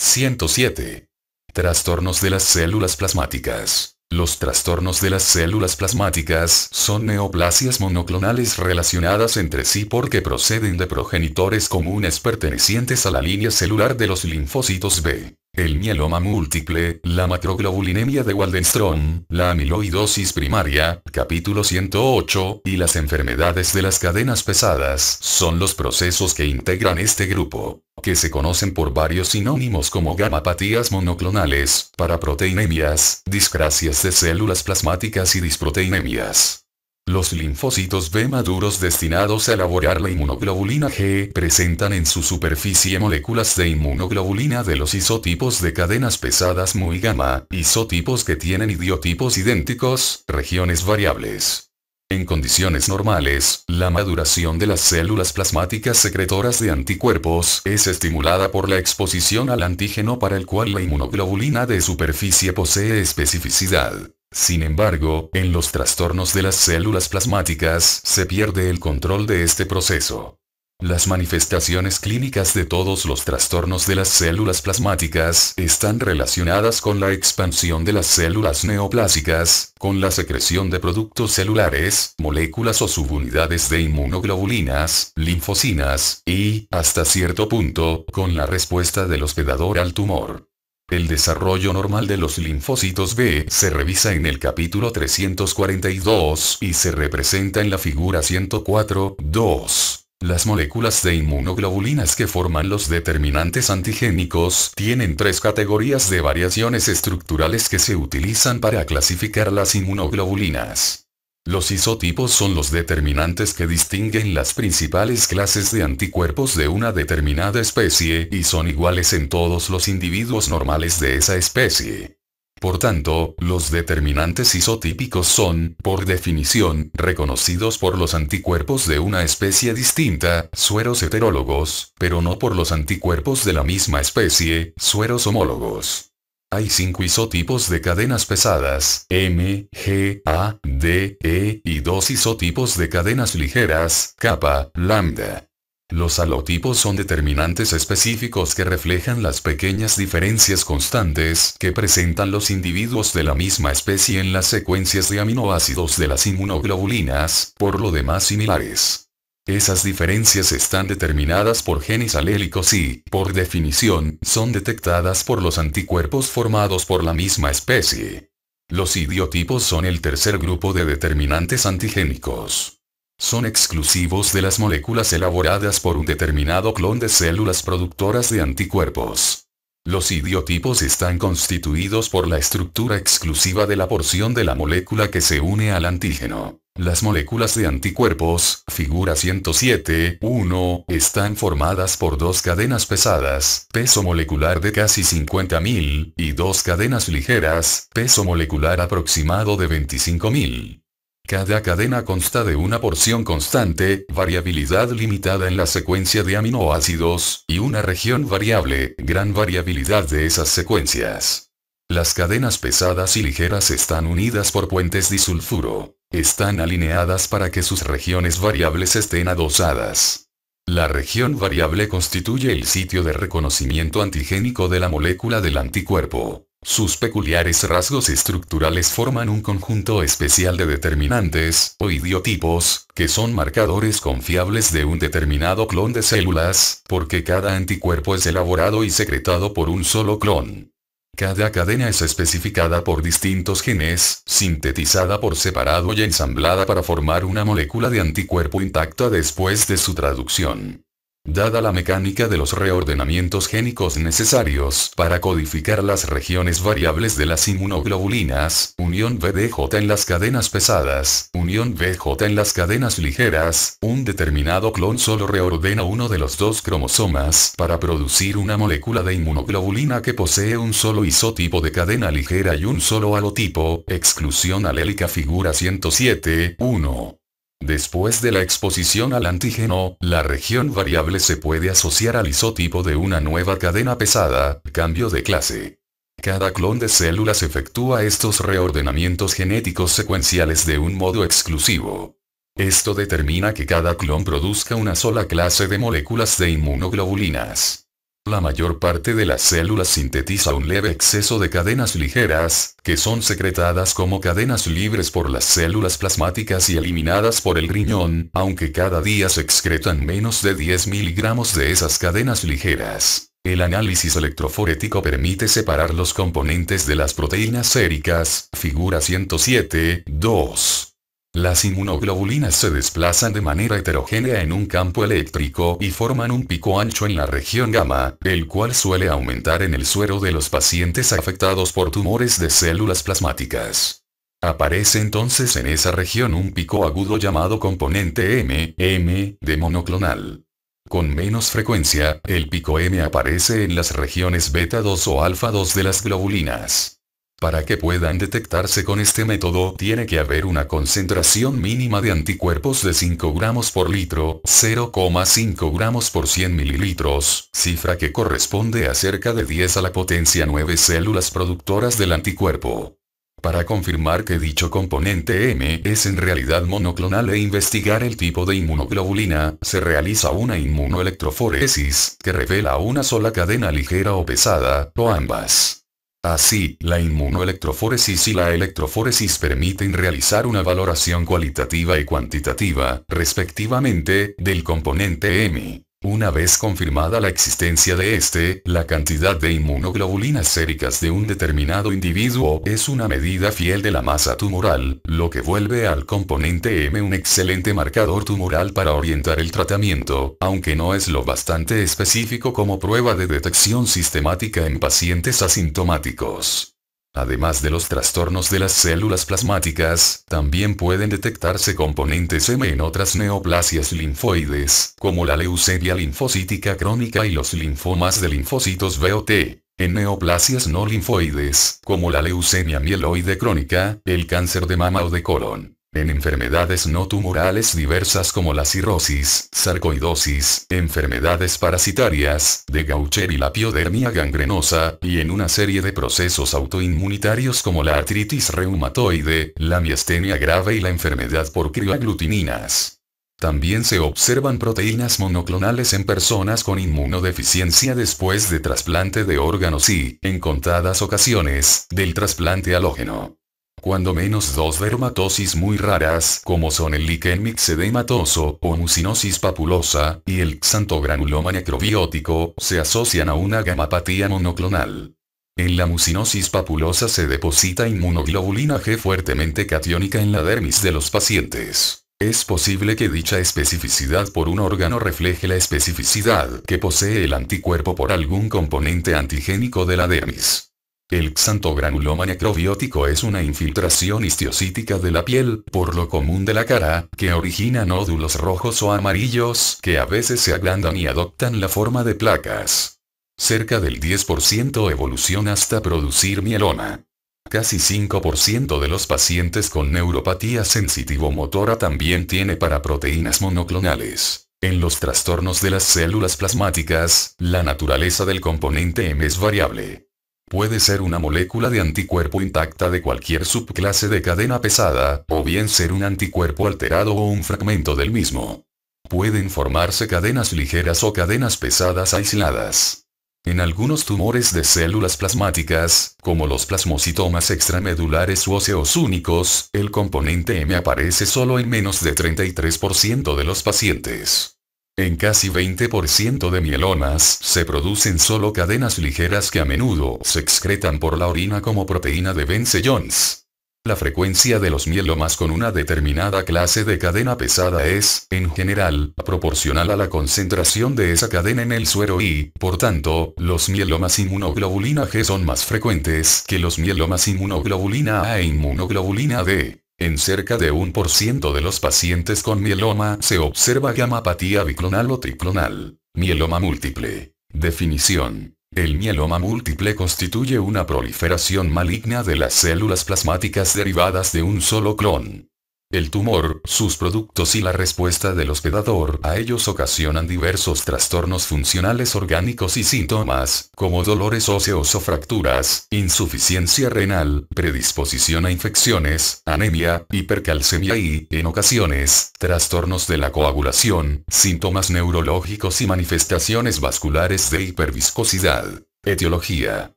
107. Trastornos de las células plasmáticas. Los trastornos de las células plasmáticas son neoplasias monoclonales relacionadas entre sí porque proceden de progenitores comunes pertenecientes a la línea celular de los linfocitos B el mieloma múltiple, la macroglobulinemia de Waldenström, la amiloidosis primaria, capítulo 108, y las enfermedades de las cadenas pesadas, son los procesos que integran este grupo, que se conocen por varios sinónimos como gamapatías monoclonales, paraproteinemias, discracias de células plasmáticas y disproteinemias. Los linfocitos B maduros destinados a elaborar la inmunoglobulina G presentan en su superficie moléculas de inmunoglobulina de los isotipos de cadenas pesadas muy gamma, isotipos que tienen idiotipos idénticos, regiones variables. En condiciones normales, la maduración de las células plasmáticas secretoras de anticuerpos es estimulada por la exposición al antígeno para el cual la inmunoglobulina de superficie posee especificidad. Sin embargo, en los trastornos de las células plasmáticas se pierde el control de este proceso. Las manifestaciones clínicas de todos los trastornos de las células plasmáticas están relacionadas con la expansión de las células neoplásicas, con la secreción de productos celulares, moléculas o subunidades de inmunoglobulinas, linfocinas, y, hasta cierto punto, con la respuesta del hospedador al tumor. El desarrollo normal de los linfocitos B se revisa en el capítulo 342 y se representa en la figura 104.2. Las moléculas de inmunoglobulinas que forman los determinantes antigénicos tienen tres categorías de variaciones estructurales que se utilizan para clasificar las inmunoglobulinas. Los isotipos son los determinantes que distinguen las principales clases de anticuerpos de una determinada especie y son iguales en todos los individuos normales de esa especie. Por tanto, los determinantes isotípicos son, por definición, reconocidos por los anticuerpos de una especie distinta, sueros heterólogos, pero no por los anticuerpos de la misma especie, sueros homólogos. Hay cinco isotipos de cadenas pesadas, M, G, A, D, E, y dos isotipos de cadenas ligeras, kappa, lambda. Los halotipos son determinantes específicos que reflejan las pequeñas diferencias constantes que presentan los individuos de la misma especie en las secuencias de aminoácidos de las inmunoglobulinas, por lo demás similares. Esas diferencias están determinadas por genes alélicos y, por definición, son detectadas por los anticuerpos formados por la misma especie. Los idiotipos son el tercer grupo de determinantes antigénicos. Son exclusivos de las moléculas elaboradas por un determinado clon de células productoras de anticuerpos. Los idiotipos están constituidos por la estructura exclusiva de la porción de la molécula que se une al antígeno. Las moléculas de anticuerpos, figura 107, 1, están formadas por dos cadenas pesadas, peso molecular de casi 50.000, y dos cadenas ligeras, peso molecular aproximado de 25.000. Cada cadena consta de una porción constante, variabilidad limitada en la secuencia de aminoácidos, y una región variable, gran variabilidad de esas secuencias. Las cadenas pesadas y ligeras están unidas por puentes disulfuro. Están alineadas para que sus regiones variables estén adosadas. La región variable constituye el sitio de reconocimiento antigénico de la molécula del anticuerpo. Sus peculiares rasgos estructurales forman un conjunto especial de determinantes, o idiotipos, que son marcadores confiables de un determinado clon de células, porque cada anticuerpo es elaborado y secretado por un solo clon. Cada cadena es especificada por distintos genes, sintetizada por separado y ensamblada para formar una molécula de anticuerpo intacta después de su traducción. Dada la mecánica de los reordenamientos génicos necesarios para codificar las regiones variables de las inmunoglobulinas, unión BDJ en las cadenas pesadas, unión BJ en las cadenas ligeras, un determinado clon solo reordena uno de los dos cromosomas para producir una molécula de inmunoglobulina que posee un solo isotipo de cadena ligera y un solo halotipo, exclusión alélica figura 107, 1. Después de la exposición al antígeno, la región variable se puede asociar al isotipo de una nueva cadena pesada, cambio de clase. Cada clon de células efectúa estos reordenamientos genéticos secuenciales de un modo exclusivo. Esto determina que cada clon produzca una sola clase de moléculas de inmunoglobulinas. La mayor parte de las células sintetiza un leve exceso de cadenas ligeras, que son secretadas como cadenas libres por las células plasmáticas y eliminadas por el riñón, aunque cada día se excretan menos de 10 miligramos de esas cadenas ligeras. El análisis electroforético permite separar los componentes de las proteínas séricas, figura 107, 2. Las inmunoglobulinas se desplazan de manera heterogénea en un campo eléctrico y forman un pico ancho en la región gamma, el cual suele aumentar en el suero de los pacientes afectados por tumores de células plasmáticas. Aparece entonces en esa región un pico agudo llamado componente M, M, de monoclonal. Con menos frecuencia, el pico M aparece en las regiones beta 2 o alfa 2 de las globulinas. Para que puedan detectarse con este método tiene que haber una concentración mínima de anticuerpos de 5 gramos por litro, 0,5 gramos por 100 mililitros, cifra que corresponde a cerca de 10 a la potencia 9 células productoras del anticuerpo. Para confirmar que dicho componente M es en realidad monoclonal e investigar el tipo de inmunoglobulina, se realiza una inmunoelectroforesis, que revela una sola cadena ligera o pesada, o ambas. Así, la inmunoelectroforesis y la electroforesis permiten realizar una valoración cualitativa y cuantitativa, respectivamente, del componente M. Una vez confirmada la existencia de este, la cantidad de inmunoglobulinas séricas de un determinado individuo es una medida fiel de la masa tumoral, lo que vuelve al componente M un excelente marcador tumoral para orientar el tratamiento, aunque no es lo bastante específico como prueba de detección sistemática en pacientes asintomáticos. Además de los trastornos de las células plasmáticas, también pueden detectarse componentes M en otras neoplasias linfoides, como la leucemia linfocítica crónica y los linfomas de linfocitos BOT. En neoplasias no linfoides, como la leucemia mieloide crónica, el cáncer de mama o de colon. En enfermedades no tumorales diversas como la cirrosis, sarcoidosis, enfermedades parasitarias, de Gaucher y la piodermia gangrenosa, y en una serie de procesos autoinmunitarios como la artritis reumatoide, la miastenia grave y la enfermedad por crioglutininas También se observan proteínas monoclonales en personas con inmunodeficiencia después de trasplante de órganos y, en contadas ocasiones, del trasplante halógeno. Cuando menos dos dermatosis muy raras, como son el liquen mixedematoso o mucinosis papulosa, y el xantogranuloma necrobiótico, se asocian a una gamapatía monoclonal. En la mucinosis papulosa se deposita inmunoglobulina G fuertemente catiónica en la dermis de los pacientes. Es posible que dicha especificidad por un órgano refleje la especificidad que posee el anticuerpo por algún componente antigénico de la dermis. El xantogranuloma necrobiótico es una infiltración histiocítica de la piel, por lo común de la cara, que origina nódulos rojos o amarillos que a veces se agrandan y adoptan la forma de placas. Cerca del 10% evoluciona hasta producir mieloma. Casi 5% de los pacientes con neuropatía sensitivo-motora también tiene paraproteínas monoclonales. En los trastornos de las células plasmáticas, la naturaleza del componente M es variable. Puede ser una molécula de anticuerpo intacta de cualquier subclase de cadena pesada, o bien ser un anticuerpo alterado o un fragmento del mismo. Pueden formarse cadenas ligeras o cadenas pesadas aisladas. En algunos tumores de células plasmáticas, como los plasmocitomas extramedulares u óseos únicos, el componente M aparece solo en menos de 33% de los pacientes. En casi 20% de mielomas se producen solo cadenas ligeras que a menudo se excretan por la orina como proteína de Vence jones La frecuencia de los mielomas con una determinada clase de cadena pesada es, en general, proporcional a la concentración de esa cadena en el suero y, por tanto, los mielomas inmunoglobulina G son más frecuentes que los mielomas inmunoglobulina A e inmunoglobulina D. En cerca de un por ciento de los pacientes con mieloma se observa gamapatía biclonal o triclonal. Mieloma múltiple. Definición. El mieloma múltiple constituye una proliferación maligna de las células plasmáticas derivadas de un solo clon. El tumor, sus productos y la respuesta del hospedador a ellos ocasionan diversos trastornos funcionales orgánicos y síntomas, como dolores óseos o fracturas, insuficiencia renal, predisposición a infecciones, anemia, hipercalcemia y, en ocasiones, trastornos de la coagulación, síntomas neurológicos y manifestaciones vasculares de hiperviscosidad. Etiología.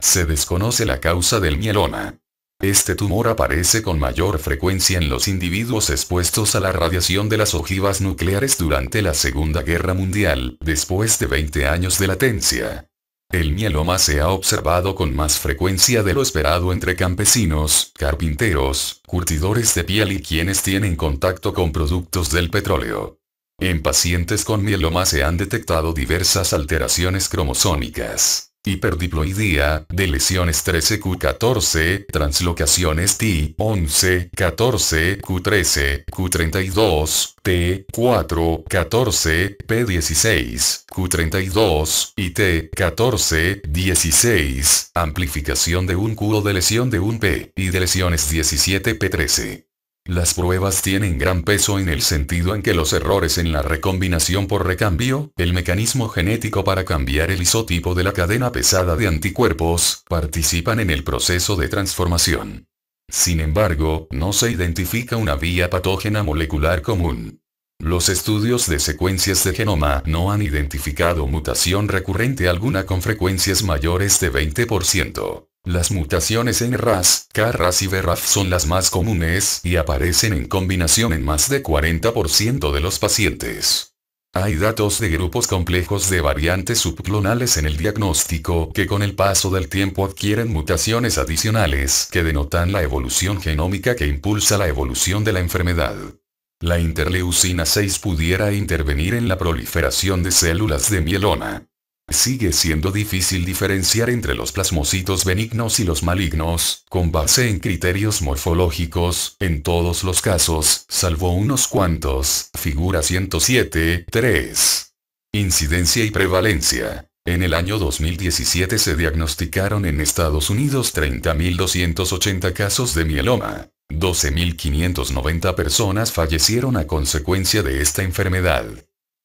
Se desconoce la causa del mieloma. Este tumor aparece con mayor frecuencia en los individuos expuestos a la radiación de las ojivas nucleares durante la Segunda Guerra Mundial, después de 20 años de latencia. El mieloma se ha observado con más frecuencia de lo esperado entre campesinos, carpinteros, curtidores de piel y quienes tienen contacto con productos del petróleo. En pacientes con mieloma se han detectado diversas alteraciones cromosómicas. Hiperdiploidía, de lesiones 13Q14, translocaciones T11, 14, Q13, Q32, T4, 14, P16, Q32, y T14, 16, amplificación de un Q de lesión de un P, y de lesiones 17P13. Las pruebas tienen gran peso en el sentido en que los errores en la recombinación por recambio, el mecanismo genético para cambiar el isotipo de la cadena pesada de anticuerpos, participan en el proceso de transformación. Sin embargo, no se identifica una vía patógena molecular común. Los estudios de secuencias de genoma no han identificado mutación recurrente alguna con frecuencias mayores de 20%. Las mutaciones en RAS, KRAS y BRAF son las más comunes y aparecen en combinación en más de 40% de los pacientes. Hay datos de grupos complejos de variantes subclonales en el diagnóstico que con el paso del tiempo adquieren mutaciones adicionales que denotan la evolución genómica que impulsa la evolución de la enfermedad. La interleucina 6 pudiera intervenir en la proliferación de células de mielona. Sigue siendo difícil diferenciar entre los plasmocitos benignos y los malignos, con base en criterios morfológicos, en todos los casos, salvo unos cuantos, figura 107, 3. Incidencia y prevalencia. En el año 2017 se diagnosticaron en Estados Unidos 30.280 casos de mieloma. 12.590 personas fallecieron a consecuencia de esta enfermedad.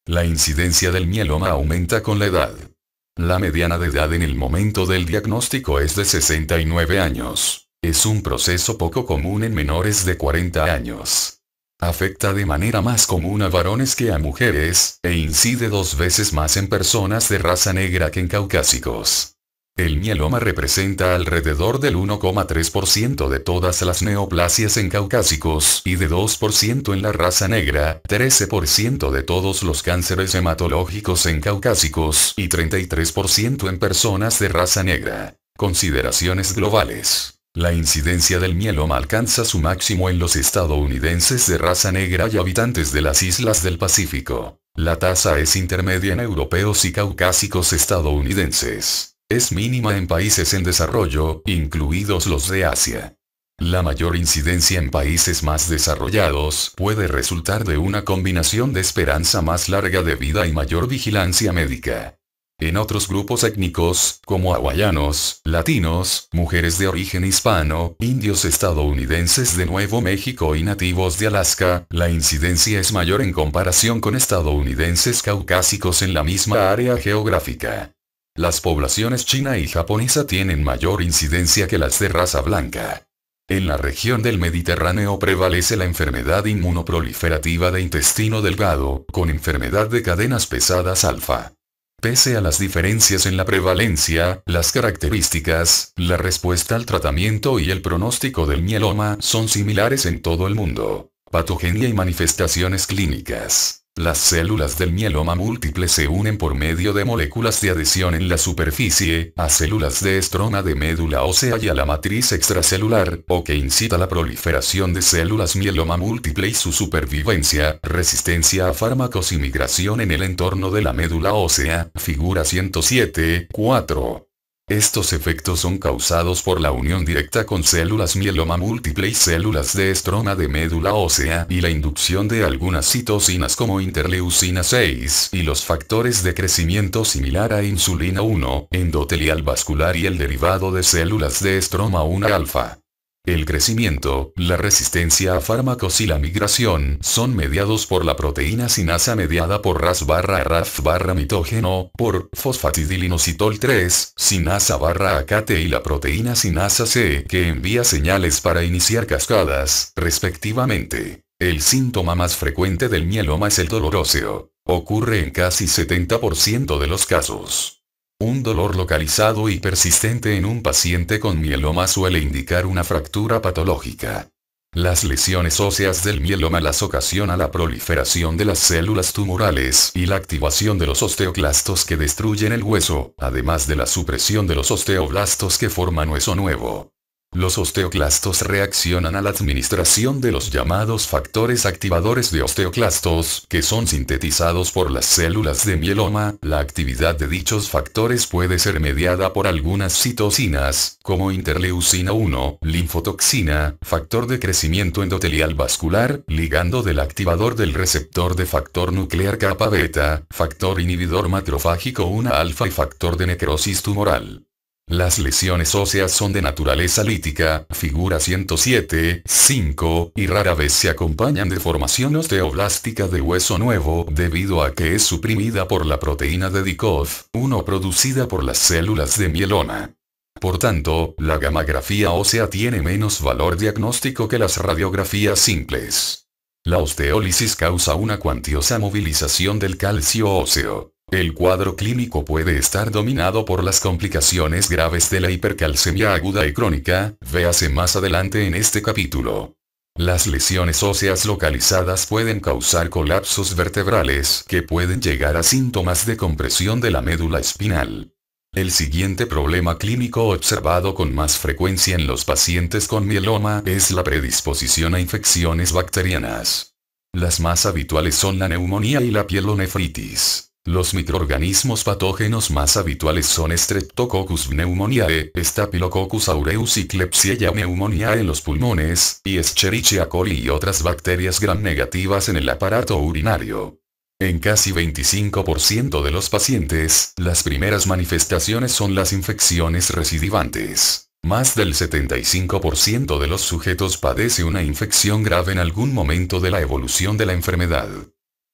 La incidencia del mieloma aumenta con la edad. La mediana de edad en el momento del diagnóstico es de 69 años. Es un proceso poco común en menores de 40 años. Afecta de manera más común a varones que a mujeres, e incide dos veces más en personas de raza negra que en caucásicos. El mieloma representa alrededor del 1,3% de todas las neoplasias en caucásicos y de 2% en la raza negra, 13% de todos los cánceres hematológicos en caucásicos y 33% en personas de raza negra. Consideraciones globales. La incidencia del mieloma alcanza su máximo en los estadounidenses de raza negra y habitantes de las islas del Pacífico. La tasa es intermedia en europeos y caucásicos estadounidenses es mínima en países en desarrollo, incluidos los de Asia. La mayor incidencia en países más desarrollados puede resultar de una combinación de esperanza más larga de vida y mayor vigilancia médica. En otros grupos étnicos, como hawaianos, latinos, mujeres de origen hispano, indios estadounidenses de Nuevo México y nativos de Alaska, la incidencia es mayor en comparación con estadounidenses caucásicos en la misma área geográfica. Las poblaciones china y japonesa tienen mayor incidencia que las de raza blanca. En la región del Mediterráneo prevalece la enfermedad inmunoproliferativa de intestino delgado, con enfermedad de cadenas pesadas alfa. Pese a las diferencias en la prevalencia, las características, la respuesta al tratamiento y el pronóstico del mieloma son similares en todo el mundo. Patogenia y manifestaciones clínicas. Las células del mieloma múltiple se unen por medio de moléculas de adhesión en la superficie, a células de estrona de médula ósea y a la matriz extracelular, o que incita la proliferación de células mieloma múltiple y su supervivencia, resistencia a fármacos y migración en el entorno de la médula ósea, figura 107, 4. Estos efectos son causados por la unión directa con células mieloma múltiple y células de estroma de médula ósea y la inducción de algunas citocinas como interleucina 6 y los factores de crecimiento similar a insulina 1, endotelial vascular y el derivado de células de estroma 1 alfa. El crecimiento, la resistencia a fármacos y la migración son mediados por la proteína sinasa mediada por RAS barra RAF barra mitógeno, por fosfatidilinositol 3, sinasa barra AKT y la proteína sinasa C que envía señales para iniciar cascadas, respectivamente. El síntoma más frecuente del mieloma es el dolor óseo. Ocurre en casi 70% de los casos. Un dolor localizado y persistente en un paciente con mieloma suele indicar una fractura patológica. Las lesiones óseas del mieloma las ocasiona la proliferación de las células tumorales y la activación de los osteoclastos que destruyen el hueso, además de la supresión de los osteoblastos que forman hueso nuevo. Los osteoclastos reaccionan a la administración de los llamados factores activadores de osteoclastos, que son sintetizados por las células de mieloma. La actividad de dichos factores puede ser mediada por algunas citocinas, como interleucina 1, linfotoxina, factor de crecimiento endotelial vascular, ligando del activador del receptor de factor nuclear kappa beta, factor inhibidor macrofágico 1 alfa y factor de necrosis tumoral. Las lesiones óseas son de naturaleza lítica, figura 107, 5, y rara vez se acompañan de formación osteoblástica de hueso nuevo debido a que es suprimida por la proteína de Dicov, 1 producida por las células de mielona. Por tanto, la gamografía ósea tiene menos valor diagnóstico que las radiografías simples. La osteólisis causa una cuantiosa movilización del calcio óseo. El cuadro clínico puede estar dominado por las complicaciones graves de la hipercalcemia aguda y crónica, véase más adelante en este capítulo. Las lesiones óseas localizadas pueden causar colapsos vertebrales que pueden llegar a síntomas de compresión de la médula espinal. El siguiente problema clínico observado con más frecuencia en los pacientes con mieloma es la predisposición a infecciones bacterianas. Las más habituales son la neumonía y la pielonefritis. Los microorganismos patógenos más habituales son Streptococcus pneumoniae, Staphylococcus aureus y Klebsiella pneumoniae en los pulmones, y Escherichia coli y otras bacterias gram negativas en el aparato urinario. En casi 25% de los pacientes, las primeras manifestaciones son las infecciones recidivantes. Más del 75% de los sujetos padece una infección grave en algún momento de la evolución de la enfermedad.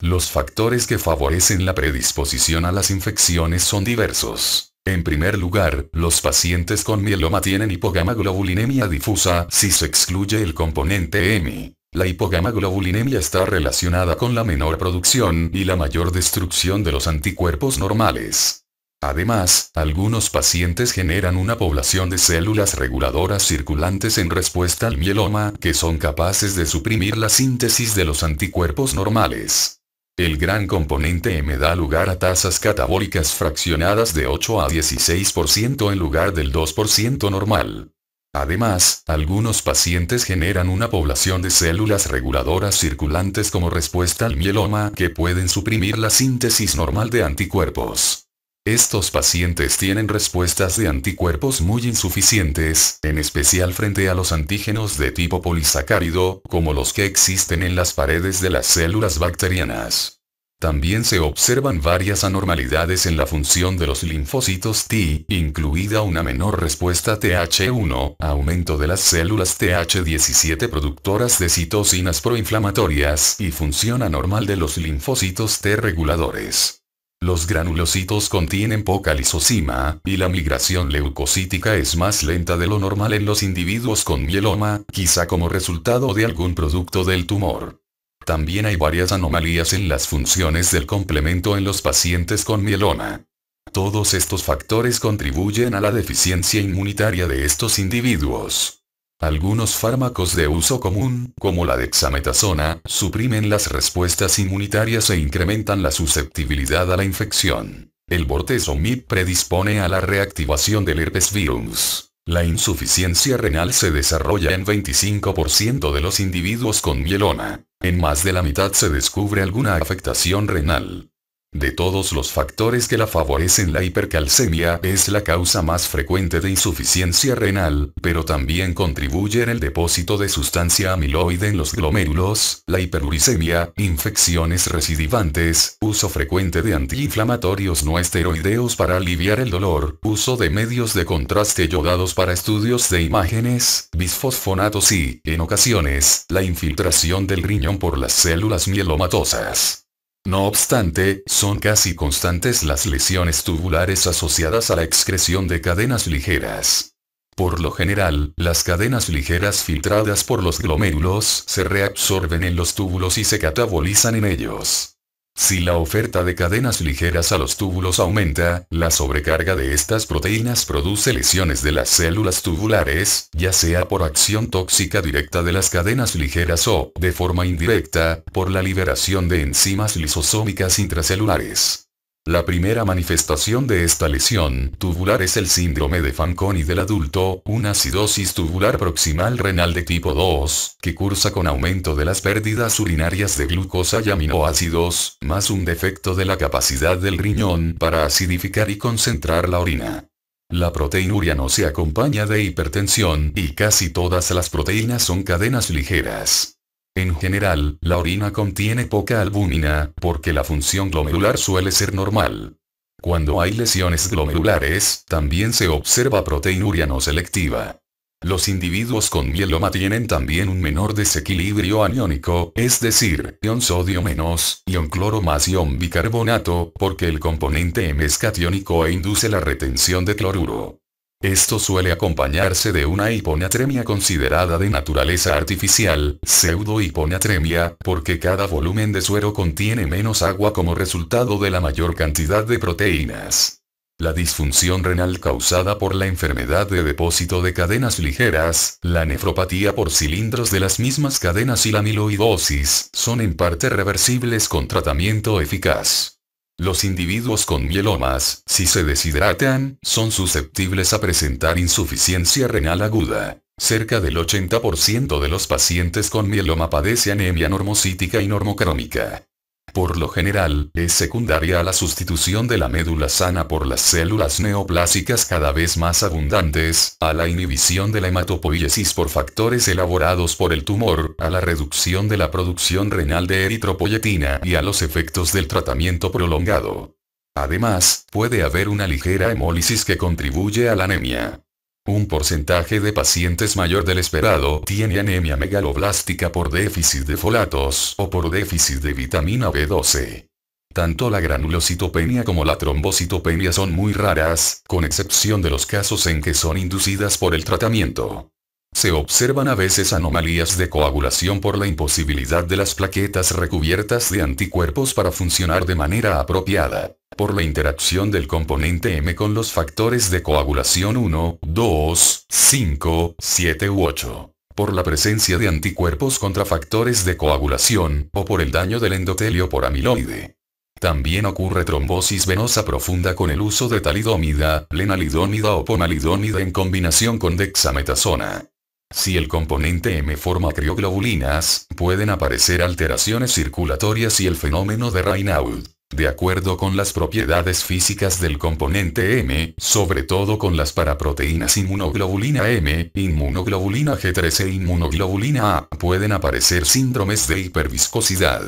Los factores que favorecen la predisposición a las infecciones son diversos. En primer lugar, los pacientes con mieloma tienen hipogamaglobulinemia difusa si se excluye el componente M. La hipogamaglobulinemia está relacionada con la menor producción y la mayor destrucción de los anticuerpos normales. Además, algunos pacientes generan una población de células reguladoras circulantes en respuesta al mieloma que son capaces de suprimir la síntesis de los anticuerpos normales. El gran componente M da lugar a tasas catabólicas fraccionadas de 8 a 16% en lugar del 2% normal. Además, algunos pacientes generan una población de células reguladoras circulantes como respuesta al mieloma que pueden suprimir la síntesis normal de anticuerpos. Estos pacientes tienen respuestas de anticuerpos muy insuficientes, en especial frente a los antígenos de tipo polisacárido, como los que existen en las paredes de las células bacterianas. También se observan varias anormalidades en la función de los linfocitos T, incluida una menor respuesta TH1, aumento de las células TH17 productoras de citocinas proinflamatorias y función anormal de los linfocitos T reguladores. Los granulocitos contienen poca lisocima, y la migración leucocítica es más lenta de lo normal en los individuos con mieloma, quizá como resultado de algún producto del tumor. También hay varias anomalías en las funciones del complemento en los pacientes con mieloma. Todos estos factores contribuyen a la deficiencia inmunitaria de estos individuos. Algunos fármacos de uso común, como la dexametasona, suprimen las respuestas inmunitarias e incrementan la susceptibilidad a la infección. El bortezomib predispone a la reactivación del herpes virus. La insuficiencia renal se desarrolla en 25% de los individuos con mielona. En más de la mitad se descubre alguna afectación renal. De todos los factores que la favorecen la hipercalcemia es la causa más frecuente de insuficiencia renal, pero también contribuye en el depósito de sustancia amiloide en los glomérulos, la hiperuricemia, infecciones recidivantes, uso frecuente de antiinflamatorios no esteroideos para aliviar el dolor, uso de medios de contraste yodados para estudios de imágenes, bisfosfonatos y, en ocasiones, la infiltración del riñón por las células mielomatosas. No obstante, son casi constantes las lesiones tubulares asociadas a la excreción de cadenas ligeras. Por lo general, las cadenas ligeras filtradas por los glomérulos se reabsorben en los túbulos y se catabolizan en ellos. Si la oferta de cadenas ligeras a los túbulos aumenta, la sobrecarga de estas proteínas produce lesiones de las células tubulares, ya sea por acción tóxica directa de las cadenas ligeras o, de forma indirecta, por la liberación de enzimas lisosómicas intracelulares. La primera manifestación de esta lesión tubular es el síndrome de Fanconi del adulto, una acidosis tubular proximal renal de tipo 2, que cursa con aumento de las pérdidas urinarias de glucosa y aminoácidos, más un defecto de la capacidad del riñón para acidificar y concentrar la orina. La proteinuria no se acompaña de hipertensión, y casi todas las proteínas son cadenas ligeras. En general, la orina contiene poca albúmina, porque la función glomerular suele ser normal. Cuando hay lesiones glomerulares, también se observa proteinuria no selectiva. Los individuos con mieloma tienen también un menor desequilibrio aniónico, es decir, ion sodio menos, ion cloro más ion bicarbonato, porque el componente M es catiónico e induce la retención de cloruro. Esto suele acompañarse de una hiponatremia considerada de naturaleza artificial, pseudohiponatremia, porque cada volumen de suero contiene menos agua como resultado de la mayor cantidad de proteínas. La disfunción renal causada por la enfermedad de depósito de cadenas ligeras, la nefropatía por cilindros de las mismas cadenas y la amiloidosis, son en parte reversibles con tratamiento eficaz. Los individuos con mielomas, si se deshidratan, son susceptibles a presentar insuficiencia renal aguda. Cerca del 80% de los pacientes con mieloma padece anemia normocítica y normocrómica por lo general, es secundaria a la sustitución de la médula sana por las células neoplásicas cada vez más abundantes, a la inhibición de la hematopoiesis por factores elaborados por el tumor, a la reducción de la producción renal de eritropoyetina y a los efectos del tratamiento prolongado. Además, puede haber una ligera hemólisis que contribuye a la anemia. Un porcentaje de pacientes mayor del esperado tiene anemia megaloblástica por déficit de folatos o por déficit de vitamina B12. Tanto la granulocitopenia como la trombocitopenia son muy raras, con excepción de los casos en que son inducidas por el tratamiento. Se observan a veces anomalías de coagulación por la imposibilidad de las plaquetas recubiertas de anticuerpos para funcionar de manera apropiada, por la interacción del componente M con los factores de coagulación 1, 2, 5, 7 u 8 por la presencia de anticuerpos contra factores de coagulación, o por el daño del endotelio por amiloide. También ocurre trombosis venosa profunda con el uso de talidomida, lenalidomida o pomalidomida en combinación con dexametasona. Si el componente M forma crioglobulinas, pueden aparecer alteraciones circulatorias y el fenómeno de Raynaud. De acuerdo con las propiedades físicas del componente M, sobre todo con las paraproteínas inmunoglobulina M, inmunoglobulina G3 e inmunoglobulina A, pueden aparecer síndromes de hiperviscosidad.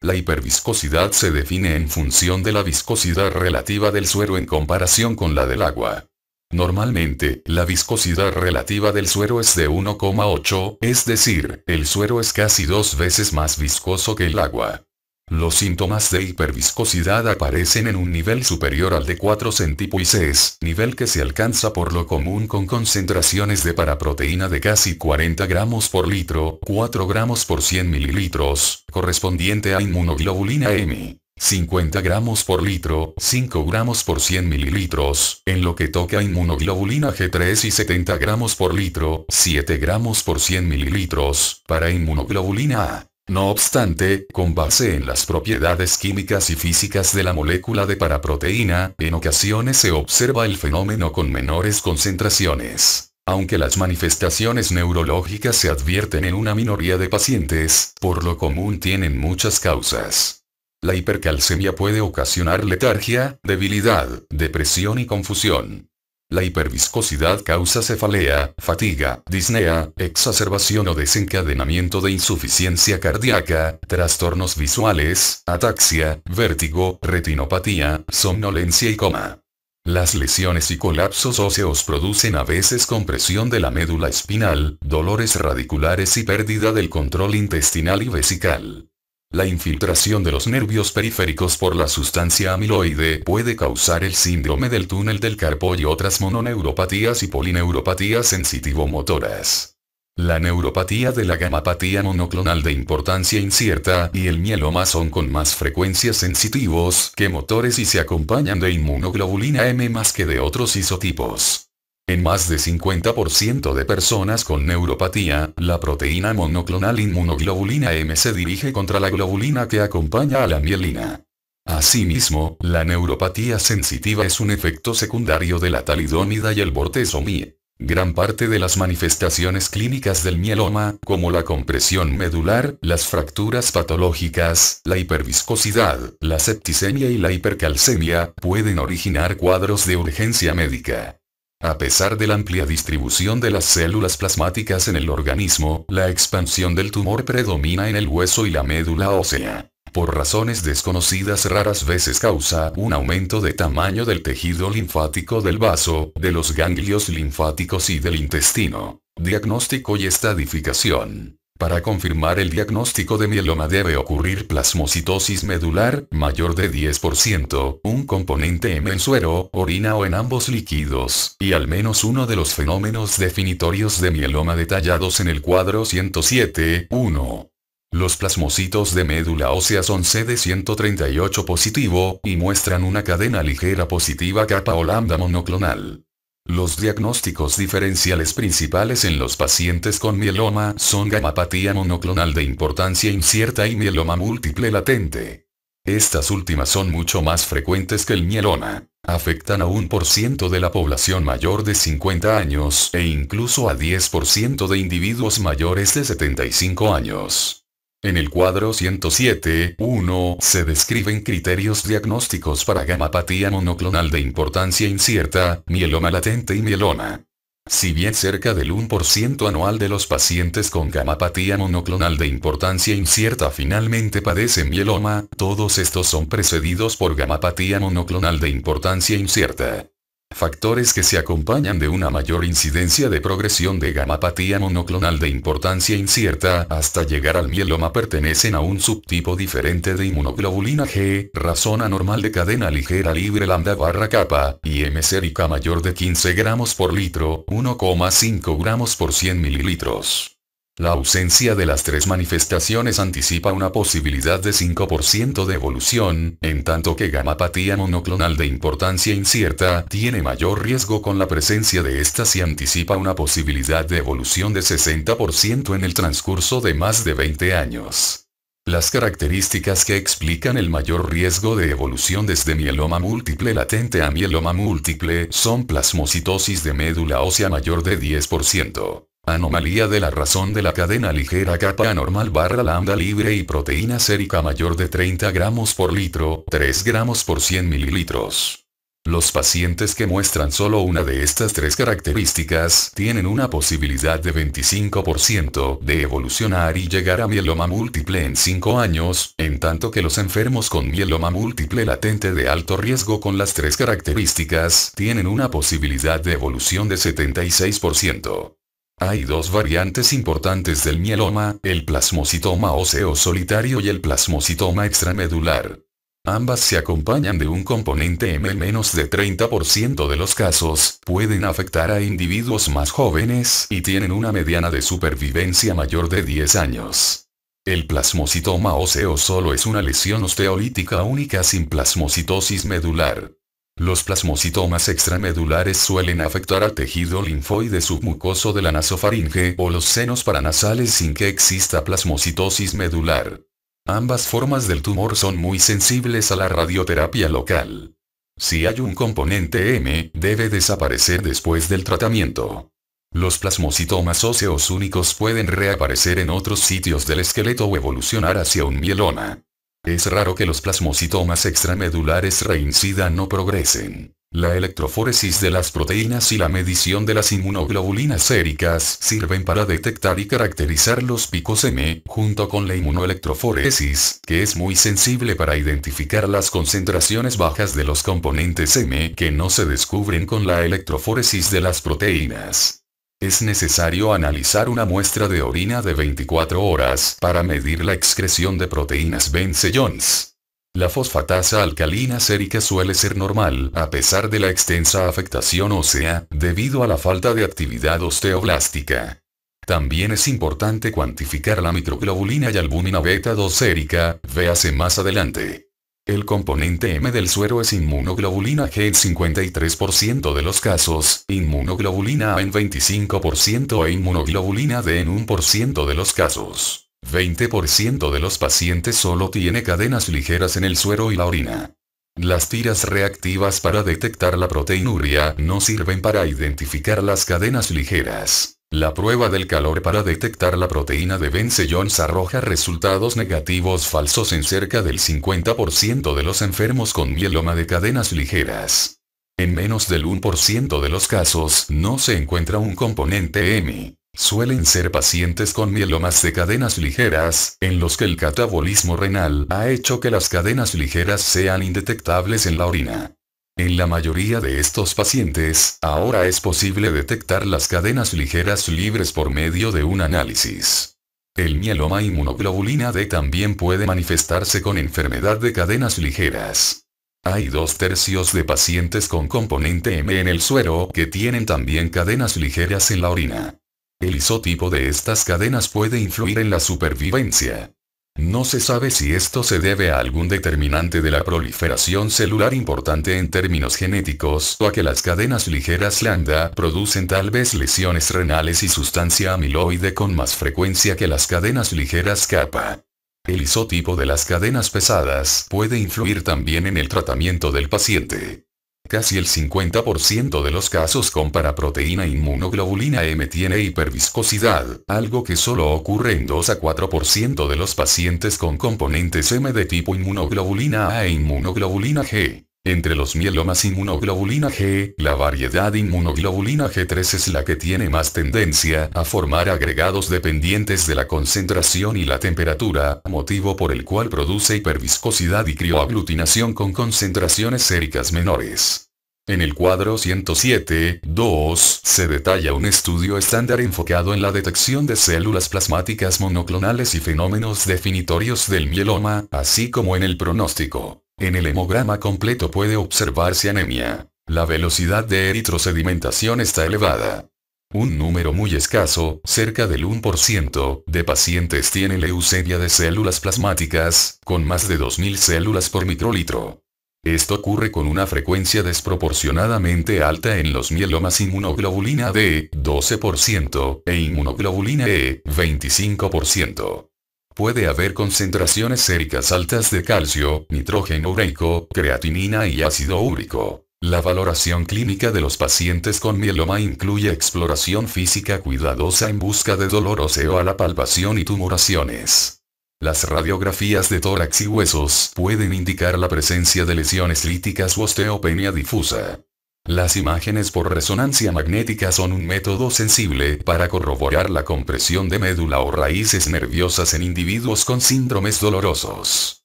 La hiperviscosidad se define en función de la viscosidad relativa del suero en comparación con la del agua. Normalmente, la viscosidad relativa del suero es de 1,8, es decir, el suero es casi dos veces más viscoso que el agua. Los síntomas de hiperviscosidad aparecen en un nivel superior al de 4 centipoises, nivel que se alcanza por lo común con concentraciones de paraproteína de casi 40 gramos por litro, 4 gramos por 100 mililitros, correspondiente a inmunoglobulina M. 50 gramos por litro, 5 gramos por 100 mililitros, en lo que toca inmunoglobulina G3 y 70 gramos por litro, 7 gramos por 100 mililitros, para inmunoglobulina A. No obstante, con base en las propiedades químicas y físicas de la molécula de paraproteína, en ocasiones se observa el fenómeno con menores concentraciones. Aunque las manifestaciones neurológicas se advierten en una minoría de pacientes, por lo común tienen muchas causas. La hipercalcemia puede ocasionar letargia, debilidad, depresión y confusión. La hiperviscosidad causa cefalea, fatiga, disnea, exacerbación o desencadenamiento de insuficiencia cardíaca, trastornos visuales, ataxia, vértigo, retinopatía, somnolencia y coma. Las lesiones y colapsos óseos producen a veces compresión de la médula espinal, dolores radiculares y pérdida del control intestinal y vesical. La infiltración de los nervios periféricos por la sustancia amiloide puede causar el síndrome del túnel del carpo y otras mononeuropatías y polineuropatías sensitivo-motoras. La neuropatía de la gamapatía monoclonal de importancia incierta y el mieloma son con más frecuencias sensitivos que motores y se acompañan de inmunoglobulina M más que de otros isotipos. En más de 50% de personas con neuropatía, la proteína monoclonal inmunoglobulina M se dirige contra la globulina que acompaña a la mielina. Asimismo, la neuropatía sensitiva es un efecto secundario de la talidomida y el bortezomib. Gran parte de las manifestaciones clínicas del mieloma, como la compresión medular, las fracturas patológicas, la hiperviscosidad, la septicemia y la hipercalcemia, pueden originar cuadros de urgencia médica. A pesar de la amplia distribución de las células plasmáticas en el organismo, la expansión del tumor predomina en el hueso y la médula ósea. Por razones desconocidas raras veces causa un aumento de tamaño del tejido linfático del vaso, de los ganglios linfáticos y del intestino. Diagnóstico y estadificación. Para confirmar el diagnóstico de mieloma debe ocurrir plasmocitosis medular, mayor de 10%, un componente M en suero, orina o en ambos líquidos, y al menos uno de los fenómenos definitorios de mieloma detallados en el cuadro 107.1. Los plasmocitos de médula ósea son CD138 positivo, y muestran una cadena ligera positiva capa lambda monoclonal. Los diagnósticos diferenciales principales en los pacientes con mieloma son gamapatía monoclonal de importancia incierta y mieloma múltiple latente. Estas últimas son mucho más frecuentes que el mieloma. Afectan a un por ciento de la población mayor de 50 años e incluso a 10% de individuos mayores de 75 años. En el cuadro 107, 1, se describen criterios diagnósticos para gamapatía monoclonal de importancia incierta, mieloma latente y mieloma. Si bien cerca del 1% anual de los pacientes con gamapatía monoclonal de importancia incierta finalmente padecen mieloma, todos estos son precedidos por gamapatía monoclonal de importancia incierta factores que se acompañan de una mayor incidencia de progresión de gamapatía monoclonal de importancia incierta hasta llegar al mieloma pertenecen a un subtipo diferente de inmunoglobulina G, razón anormal de cadena ligera libre lambda barra capa, y sérica mayor de 15 gramos por litro, 1,5 gramos por 100 mililitros. La ausencia de las tres manifestaciones anticipa una posibilidad de 5% de evolución, en tanto que gamapatía monoclonal de importancia incierta tiene mayor riesgo con la presencia de estas y anticipa una posibilidad de evolución de 60% en el transcurso de más de 20 años. Las características que explican el mayor riesgo de evolución desde mieloma múltiple latente a mieloma múltiple son plasmocitosis de médula ósea mayor de 10%. Anomalía de la razón de la cadena ligera capa anormal barra lambda libre y proteína sérica mayor de 30 gramos por litro, 3 gramos por 100 mililitros. Los pacientes que muestran solo una de estas tres características tienen una posibilidad de 25% de evolucionar y llegar a mieloma múltiple en 5 años, en tanto que los enfermos con mieloma múltiple latente de alto riesgo con las tres características tienen una posibilidad de evolución de 76%. Hay dos variantes importantes del mieloma, el plasmocitoma óseo solitario y el plasmocitoma extramedular. Ambas se acompañan de un componente M menos de 30% de los casos, pueden afectar a individuos más jóvenes y tienen una mediana de supervivencia mayor de 10 años. El plasmocitoma óseo solo es una lesión osteolítica única sin plasmocitosis medular. Los plasmocitomas extramedulares suelen afectar al tejido linfoide submucoso de la nasofaringe o los senos paranasales sin que exista plasmocitosis medular. Ambas formas del tumor son muy sensibles a la radioterapia local. Si hay un componente M, debe desaparecer después del tratamiento. Los plasmocitomas óseos únicos pueden reaparecer en otros sitios del esqueleto o evolucionar hacia un mieloma. Es raro que los plasmocitomas extramedulares reincidan no progresen. La electroforesis de las proteínas y la medición de las inmunoglobulinas séricas sirven para detectar y caracterizar los picos M, junto con la inmunoelectroforesis, que es muy sensible para identificar las concentraciones bajas de los componentes M que no se descubren con la electroforesis de las proteínas. Es necesario analizar una muestra de orina de 24 horas para medir la excreción de proteínas Benzellons. jones La fosfatasa alcalina sérica suele ser normal, a pesar de la extensa afectación ósea, debido a la falta de actividad osteoblástica. También es importante cuantificar la microglobulina y albúmina beta 2 sérica, véase más adelante. El componente M del suero es inmunoglobulina G en 53% de los casos, inmunoglobulina A en 25% e inmunoglobulina D en 1% de los casos. 20% de los pacientes solo tiene cadenas ligeras en el suero y la orina. Las tiras reactivas para detectar la proteinuria no sirven para identificar las cadenas ligeras. La prueba del calor para detectar la proteína de Benz-Jones arroja resultados negativos falsos en cerca del 50% de los enfermos con mieloma de cadenas ligeras. En menos del 1% de los casos no se encuentra un componente M. Suelen ser pacientes con mielomas de cadenas ligeras, en los que el catabolismo renal ha hecho que las cadenas ligeras sean indetectables en la orina. En la mayoría de estos pacientes, ahora es posible detectar las cadenas ligeras libres por medio de un análisis. El mieloma inmunoglobulina D también puede manifestarse con enfermedad de cadenas ligeras. Hay dos tercios de pacientes con componente M en el suero que tienen también cadenas ligeras en la orina. El isotipo de estas cadenas puede influir en la supervivencia. No se sabe si esto se debe a algún determinante de la proliferación celular importante en términos genéticos o a que las cadenas ligeras lambda producen tal vez lesiones renales y sustancia amiloide con más frecuencia que las cadenas ligeras kappa. El isotipo de las cadenas pesadas puede influir también en el tratamiento del paciente. Casi el 50% de los casos con paraproteína inmunoglobulina M tiene hiperviscosidad, algo que solo ocurre en 2 a 4% de los pacientes con componentes M de tipo inmunoglobulina A e inmunoglobulina G. Entre los mielomas inmunoglobulina G, la variedad inmunoglobulina G3 es la que tiene más tendencia a formar agregados dependientes de la concentración y la temperatura, motivo por el cual produce hiperviscosidad y crioaglutinación con concentraciones séricas menores. En el cuadro 107-2 se detalla un estudio estándar enfocado en la detección de células plasmáticas monoclonales y fenómenos definitorios del mieloma, así como en el pronóstico. En el hemograma completo puede observarse anemia. La velocidad de eritrosedimentación está elevada. Un número muy escaso, cerca del 1%, de pacientes tiene leucemia de células plasmáticas, con más de 2.000 células por microlitro. Esto ocurre con una frecuencia desproporcionadamente alta en los mielomas inmunoglobulina D, 12%, e inmunoglobulina E, 25%. Puede haber concentraciones séricas altas de calcio, nitrógeno ureico, creatinina y ácido úrico. La valoración clínica de los pacientes con mieloma incluye exploración física cuidadosa en busca de dolor óseo a la palpación y tumoraciones. Las radiografías de tórax y huesos pueden indicar la presencia de lesiones líticas o osteopenia difusa. Las imágenes por resonancia magnética son un método sensible para corroborar la compresión de médula o raíces nerviosas en individuos con síndromes dolorosos.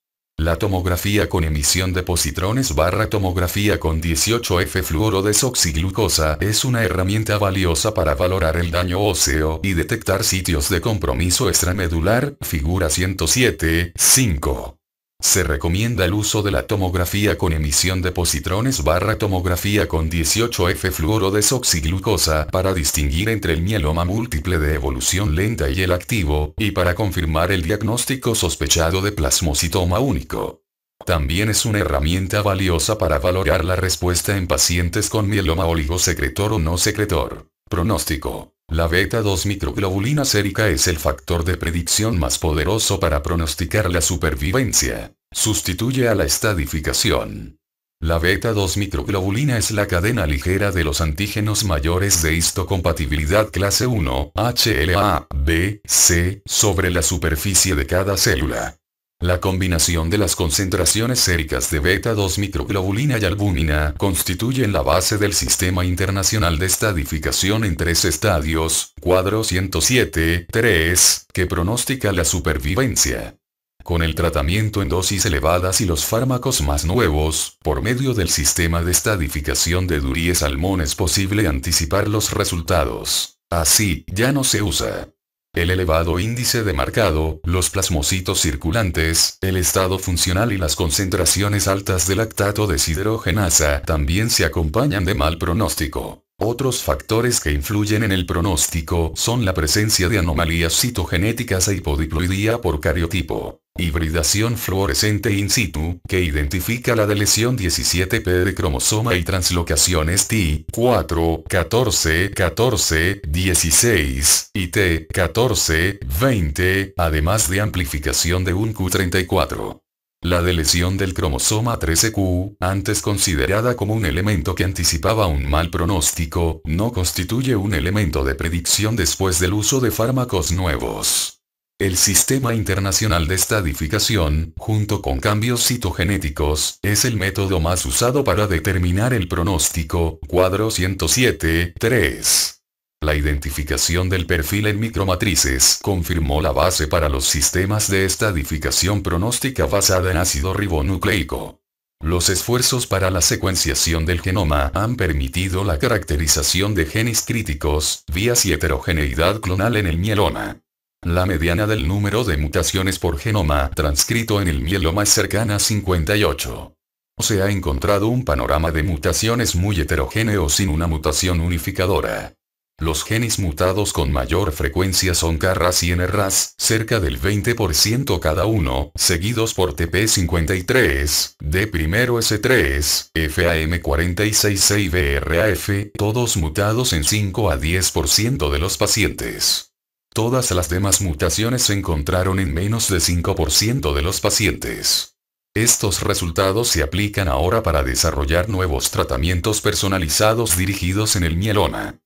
La tomografía con emisión de positrones barra tomografía con 18F fluorodesoxiglucosa es una herramienta valiosa para valorar el daño óseo y detectar sitios de compromiso extramedular, figura 107, 5. Se recomienda el uso de la tomografía con emisión de positrones barra tomografía con 18F fluorodesoxiglucosa para distinguir entre el mieloma múltiple de evolución lenta y el activo, y para confirmar el diagnóstico sospechado de plasmocitoma único. También es una herramienta valiosa para valorar la respuesta en pacientes con mieloma oligosecretor o no secretor. Pronóstico. La beta-2 microglobulina sérica es el factor de predicción más poderoso para pronosticar la supervivencia. Sustituye a la estadificación. La beta-2 microglobulina es la cadena ligera de los antígenos mayores de histocompatibilidad clase 1, HLA, B, C, sobre la superficie de cada célula. La combinación de las concentraciones séricas de beta-2 microglobulina y albúmina constituyen la base del Sistema Internacional de Estadificación en tres estadios, cuadro 107-3, que pronostica la supervivencia. Con el tratamiento en dosis elevadas y los fármacos más nuevos, por medio del sistema de estadificación de Durie-Salmón es posible anticipar los resultados. Así, ya no se usa. El elevado índice de marcado, los plasmocitos circulantes, el estado funcional y las concentraciones altas de lactato deshidrogenasa también se acompañan de mal pronóstico. Otros factores que influyen en el pronóstico son la presencia de anomalías citogenéticas e hipodiploidía por cariotipo. Hibridación fluorescente in situ, que identifica la deleción 17p de cromosoma y translocaciones T, 4, 14, 14, 16, y T, 14, 20, además de amplificación de un Q34. La deleción del cromosoma 13Q, antes considerada como un elemento que anticipaba un mal pronóstico, no constituye un elemento de predicción después del uso de fármacos nuevos. El Sistema Internacional de Estadificación, junto con cambios citogenéticos, es el método más usado para determinar el pronóstico, cuadro 107, 3. La identificación del perfil en micromatrices confirmó la base para los sistemas de estadificación pronóstica basada en ácido ribonucleico. Los esfuerzos para la secuenciación del genoma han permitido la caracterización de genes críticos, vías y heterogeneidad clonal en el mieloma. La mediana del número de mutaciones por genoma transcrito en el mieloma más cercana a 58. Se ha encontrado un panorama de mutaciones muy heterogéneo sin una mutación unificadora. Los genes mutados con mayor frecuencia son CARRAS y NRAS, cerca del 20% cada uno, seguidos por TP53, D1S3, FAM46 y BRAF, todos mutados en 5 a 10% de los pacientes. Todas las demás mutaciones se encontraron en menos de 5% de los pacientes. Estos resultados se aplican ahora para desarrollar nuevos tratamientos personalizados dirigidos en el mieloma.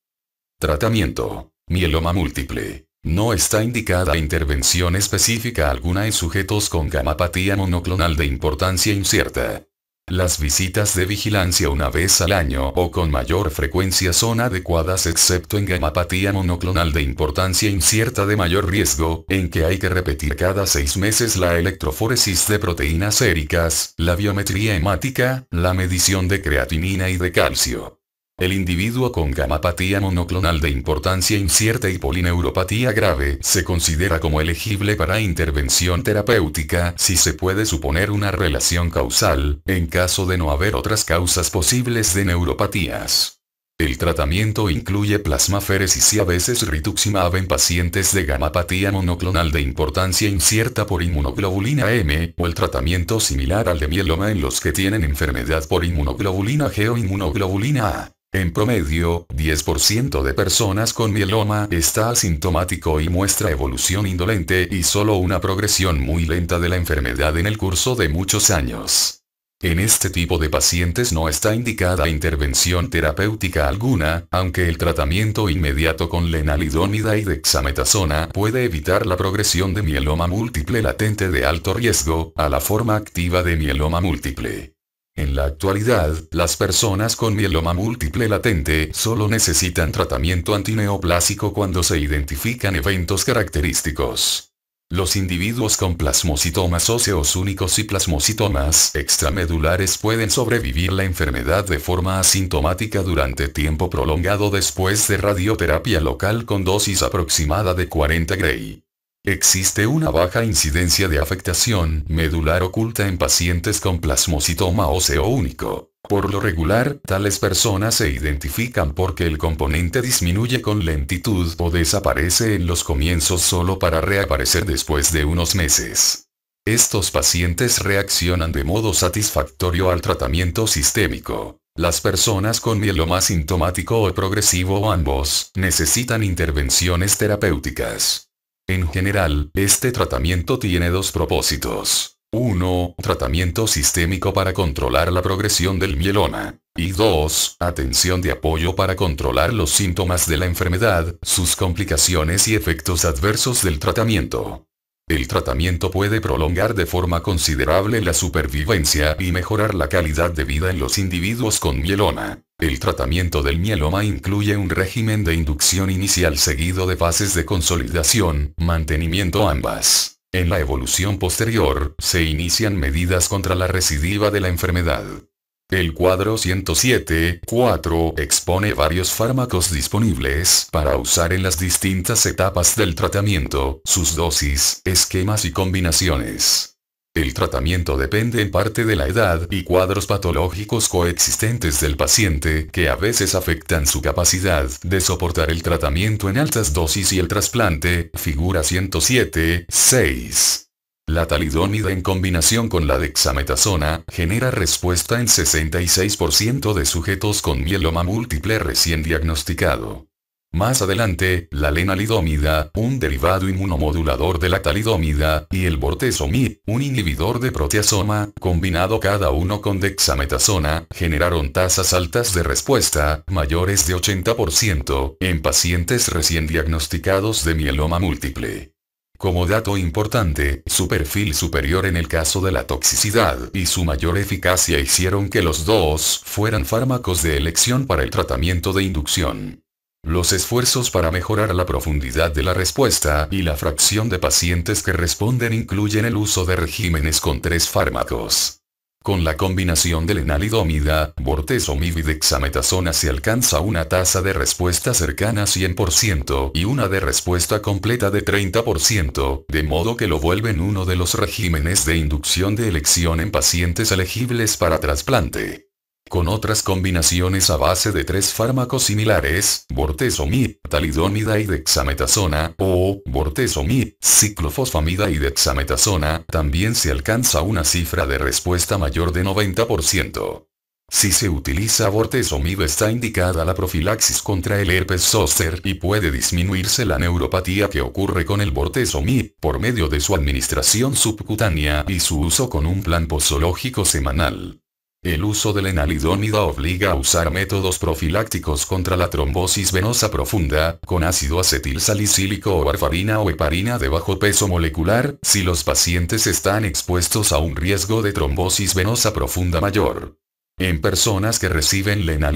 Tratamiento. Mieloma múltiple. No está indicada intervención específica alguna en sujetos con gamapatía monoclonal de importancia incierta. Las visitas de vigilancia una vez al año o con mayor frecuencia son adecuadas excepto en gamapatía monoclonal de importancia incierta de mayor riesgo, en que hay que repetir cada seis meses la electroforesis de proteínas séricas, la biometría hemática, la medición de creatinina y de calcio. El individuo con gamapatía monoclonal de importancia incierta y polineuropatía grave se considera como elegible para intervención terapéutica si se puede suponer una relación causal, en caso de no haber otras causas posibles de neuropatías. El tratamiento incluye plasmaféresis y a veces rituximab en pacientes de gamapatía monoclonal de importancia incierta por inmunoglobulina M, o el tratamiento similar al de mieloma en los que tienen enfermedad por inmunoglobulina G o inmunoglobulina A. En promedio, 10% de personas con mieloma está asintomático y muestra evolución indolente y solo una progresión muy lenta de la enfermedad en el curso de muchos años. En este tipo de pacientes no está indicada intervención terapéutica alguna, aunque el tratamiento inmediato con lenalidónida y dexametasona puede evitar la progresión de mieloma múltiple latente de alto riesgo a la forma activa de mieloma múltiple. En la actualidad, las personas con mieloma múltiple latente solo necesitan tratamiento antineoplásico cuando se identifican eventos característicos. Los individuos con plasmocitomas óseos únicos y plasmocitomas extramedulares pueden sobrevivir la enfermedad de forma asintomática durante tiempo prolongado después de radioterapia local con dosis aproximada de 40 Gray. Existe una baja incidencia de afectación medular oculta en pacientes con plasmocitoma óseo único. Por lo regular, tales personas se identifican porque el componente disminuye con lentitud o desaparece en los comienzos solo para reaparecer después de unos meses. Estos pacientes reaccionan de modo satisfactorio al tratamiento sistémico. Las personas con mieloma sintomático o progresivo o ambos, necesitan intervenciones terapéuticas. En general, este tratamiento tiene dos propósitos. 1. Tratamiento sistémico para controlar la progresión del mielona. Y 2. Atención de apoyo para controlar los síntomas de la enfermedad, sus complicaciones y efectos adversos del tratamiento. El tratamiento puede prolongar de forma considerable la supervivencia y mejorar la calidad de vida en los individuos con mielona. El tratamiento del mieloma incluye un régimen de inducción inicial seguido de fases de consolidación, mantenimiento ambas. En la evolución posterior, se inician medidas contra la recidiva de la enfermedad. El cuadro 107.4 expone varios fármacos disponibles para usar en las distintas etapas del tratamiento, sus dosis, esquemas y combinaciones. El tratamiento depende en parte de la edad y cuadros patológicos coexistentes del paciente que a veces afectan su capacidad de soportar el tratamiento en altas dosis y el trasplante, figura 107, 6. La talidomida en combinación con la dexametasona genera respuesta en 66% de sujetos con mieloma múltiple recién diagnosticado. Más adelante, la lenalidomida, un derivado inmunomodulador de la talidomida, y el bortezomib, un inhibidor de proteasoma, combinado cada uno con dexametasona, generaron tasas altas de respuesta, mayores de 80%, en pacientes recién diagnosticados de mieloma múltiple. Como dato importante, su perfil superior en el caso de la toxicidad y su mayor eficacia hicieron que los dos fueran fármacos de elección para el tratamiento de inducción. Los esfuerzos para mejorar la profundidad de la respuesta y la fracción de pacientes que responden incluyen el uso de regímenes con tres fármacos. Con la combinación del lenalidomida, bortezomib y dexametasona se alcanza una tasa de respuesta cercana a 100% y una de respuesta completa de 30%, de modo que lo vuelven uno de los regímenes de inducción de elección en pacientes elegibles para trasplante con otras combinaciones a base de tres fármacos similares, bortezomib, talidomida y dexametasona, o bortezomib, ciclofosfamida y dexametasona, también se alcanza una cifra de respuesta mayor de 90%. Si se utiliza bortezomib está indicada la profilaxis contra el herpes zóster y puede disminuirse la neuropatía que ocurre con el bortezomib por medio de su administración subcutánea y su uso con un plan posológico semanal. El uso de la obliga a usar métodos profilácticos contra la trombosis venosa profunda, con ácido acetil salicílico o warfarina o heparina de bajo peso molecular, si los pacientes están expuestos a un riesgo de trombosis venosa profunda mayor. En personas que reciben la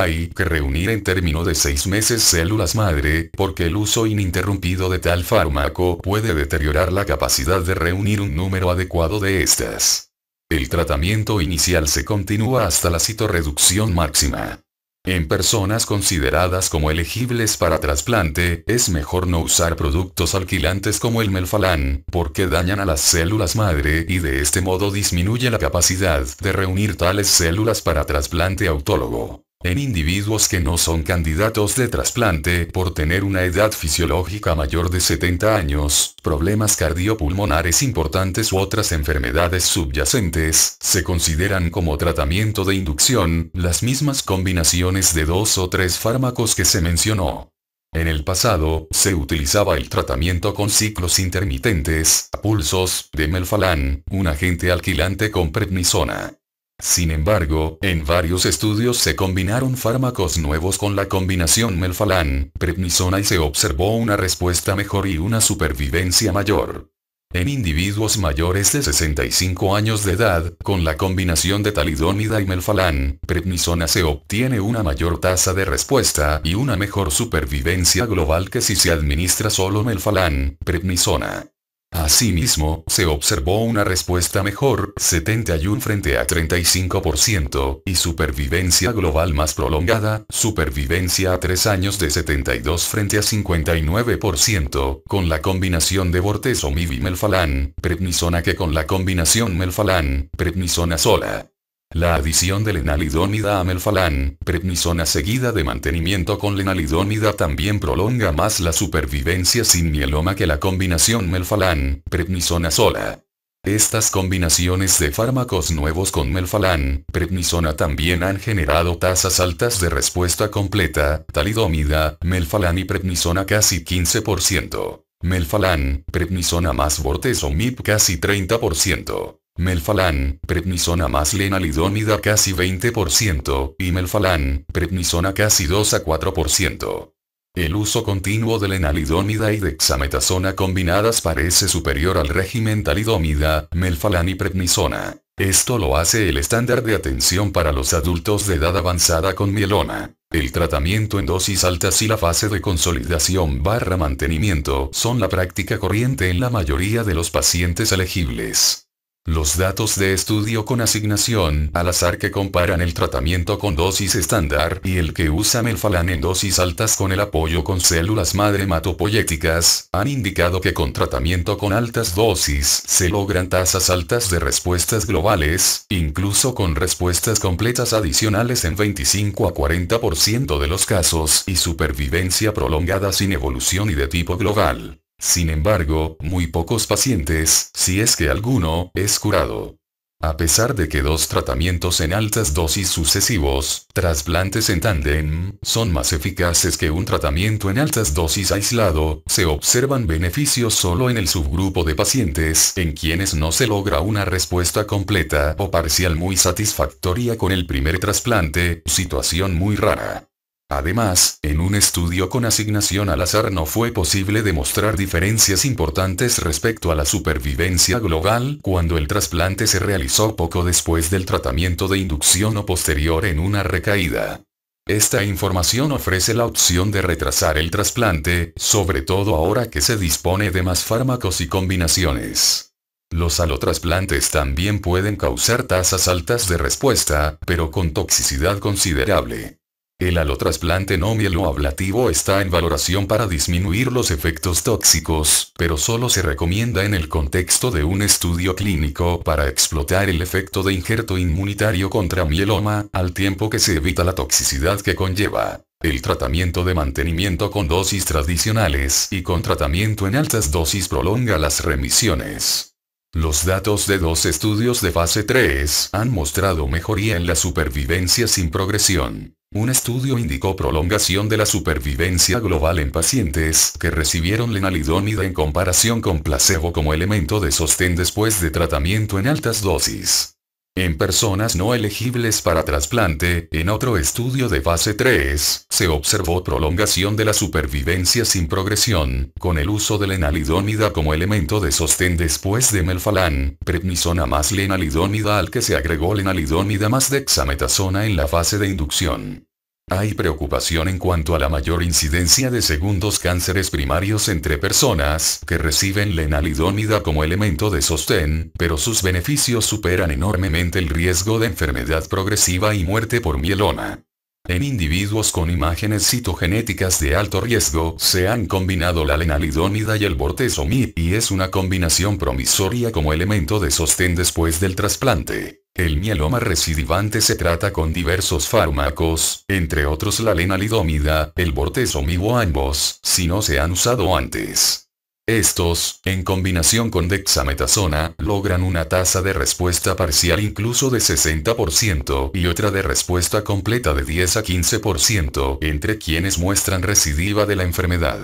hay que reunir en término de seis meses células madre, porque el uso ininterrumpido de tal fármaco puede deteriorar la capacidad de reunir un número adecuado de estas. El tratamiento inicial se continúa hasta la citorreducción máxima. En personas consideradas como elegibles para trasplante, es mejor no usar productos alquilantes como el melfalán, porque dañan a las células madre y de este modo disminuye la capacidad de reunir tales células para trasplante autólogo. En individuos que no son candidatos de trasplante por tener una edad fisiológica mayor de 70 años, problemas cardiopulmonares importantes u otras enfermedades subyacentes, se consideran como tratamiento de inducción las mismas combinaciones de dos o tres fármacos que se mencionó. En el pasado, se utilizaba el tratamiento con ciclos intermitentes, pulsos, de melfalán, un agente alquilante con prednisona. Sin embargo, en varios estudios se combinaron fármacos nuevos con la combinación melfalán, prednisona y se observó una respuesta mejor y una supervivencia mayor. En individuos mayores de 65 años de edad, con la combinación de talidónida y melfalán, prednisona se obtiene una mayor tasa de respuesta y una mejor supervivencia global que si se administra solo melfalán, prednisona. Asimismo, se observó una respuesta mejor, 71 frente a 35%, y supervivencia global más prolongada, supervivencia a 3 años de 72 frente a 59%, con la combinación de bortezomib y melfalan, prednisona que con la combinación Melfalan, prednisona sola. La adición de lenalidónida a melfalán, prednisona seguida de mantenimiento con lenalidónida también prolonga más la supervivencia sin mieloma que la combinación melfalán, prednisona sola. Estas combinaciones de fármacos nuevos con melfalán, prednisona también han generado tasas altas de respuesta completa, talidomida, melfalán y prednisona casi 15%. Melfalán, prednisona más bortezomib casi 30%. Melfalán, prednisona más lenalidónida casi 20% y melfalán, prednisona casi 2 a 4%. El uso continuo de lenalidónida y dexametasona combinadas parece superior al régimen talidomida, melfalán y prednisona. Esto lo hace el estándar de atención para los adultos de edad avanzada con mielona. El tratamiento en dosis altas y la fase de consolidación barra mantenimiento son la práctica corriente en la mayoría de los pacientes elegibles. Los datos de estudio con asignación al azar que comparan el tratamiento con dosis estándar y el que usa melfalan en dosis altas con el apoyo con células madre hematopoyéticas, han indicado que con tratamiento con altas dosis se logran tasas altas de respuestas globales, incluso con respuestas completas adicionales en 25 a 40% de los casos y supervivencia prolongada sin evolución y de tipo global. Sin embargo, muy pocos pacientes, si es que alguno, es curado. A pesar de que dos tratamientos en altas dosis sucesivos, trasplantes en tandem, son más eficaces que un tratamiento en altas dosis aislado, se observan beneficios solo en el subgrupo de pacientes en quienes no se logra una respuesta completa o parcial muy satisfactoria con el primer trasplante, situación muy rara. Además, en un estudio con asignación al azar no fue posible demostrar diferencias importantes respecto a la supervivencia global cuando el trasplante se realizó poco después del tratamiento de inducción o posterior en una recaída. Esta información ofrece la opción de retrasar el trasplante, sobre todo ahora que se dispone de más fármacos y combinaciones. Los alotrasplantes también pueden causar tasas altas de respuesta, pero con toxicidad considerable. El alotrasplante no mieloablativo está en valoración para disminuir los efectos tóxicos, pero solo se recomienda en el contexto de un estudio clínico para explotar el efecto de injerto inmunitario contra mieloma, al tiempo que se evita la toxicidad que conlleva. El tratamiento de mantenimiento con dosis tradicionales y con tratamiento en altas dosis prolonga las remisiones. Los datos de dos estudios de fase 3 han mostrado mejoría en la supervivencia sin progresión. Un estudio indicó prolongación de la supervivencia global en pacientes que recibieron lenalidónida en comparación con placebo como elemento de sostén después de tratamiento en altas dosis. En personas no elegibles para trasplante, en otro estudio de fase 3, se observó prolongación de la supervivencia sin progresión, con el uso de lenalidónida como elemento de sostén después de melfalán, prednisona más lenalidónida al que se agregó lenalidónida más dexametasona en la fase de inducción. Hay preocupación en cuanto a la mayor incidencia de segundos cánceres primarios entre personas que reciben lenalidónida como elemento de sostén, pero sus beneficios superan enormemente el riesgo de enfermedad progresiva y muerte por mielona. En individuos con imágenes citogenéticas de alto riesgo, se han combinado la lenalidónida y el bortezomib, y es una combinación promisoria como elemento de sostén después del trasplante. El mieloma recidivante se trata con diversos fármacos, entre otros la lenalidomida, el bortezomib ambos, si no se han usado antes. Estos, en combinación con dexametasona, logran una tasa de respuesta parcial incluso de 60% y otra de respuesta completa de 10 a 15% entre quienes muestran recidiva de la enfermedad.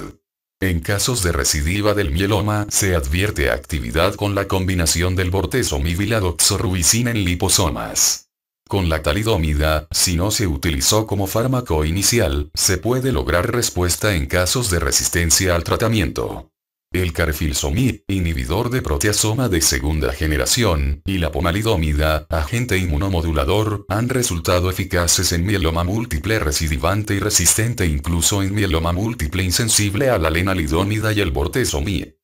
En casos de recidiva del mieloma, se advierte actividad con la combinación del bortezomib y la en liposomas. Con la talidomida, si no se utilizó como fármaco inicial, se puede lograr respuesta en casos de resistencia al tratamiento el carfilzomib, inhibidor de proteasoma de segunda generación, y la pomalidomida, agente inmunomodulador, han resultado eficaces en mieloma múltiple recidivante y resistente incluso en mieloma múltiple insensible a la lenalidomida y el bortezomib.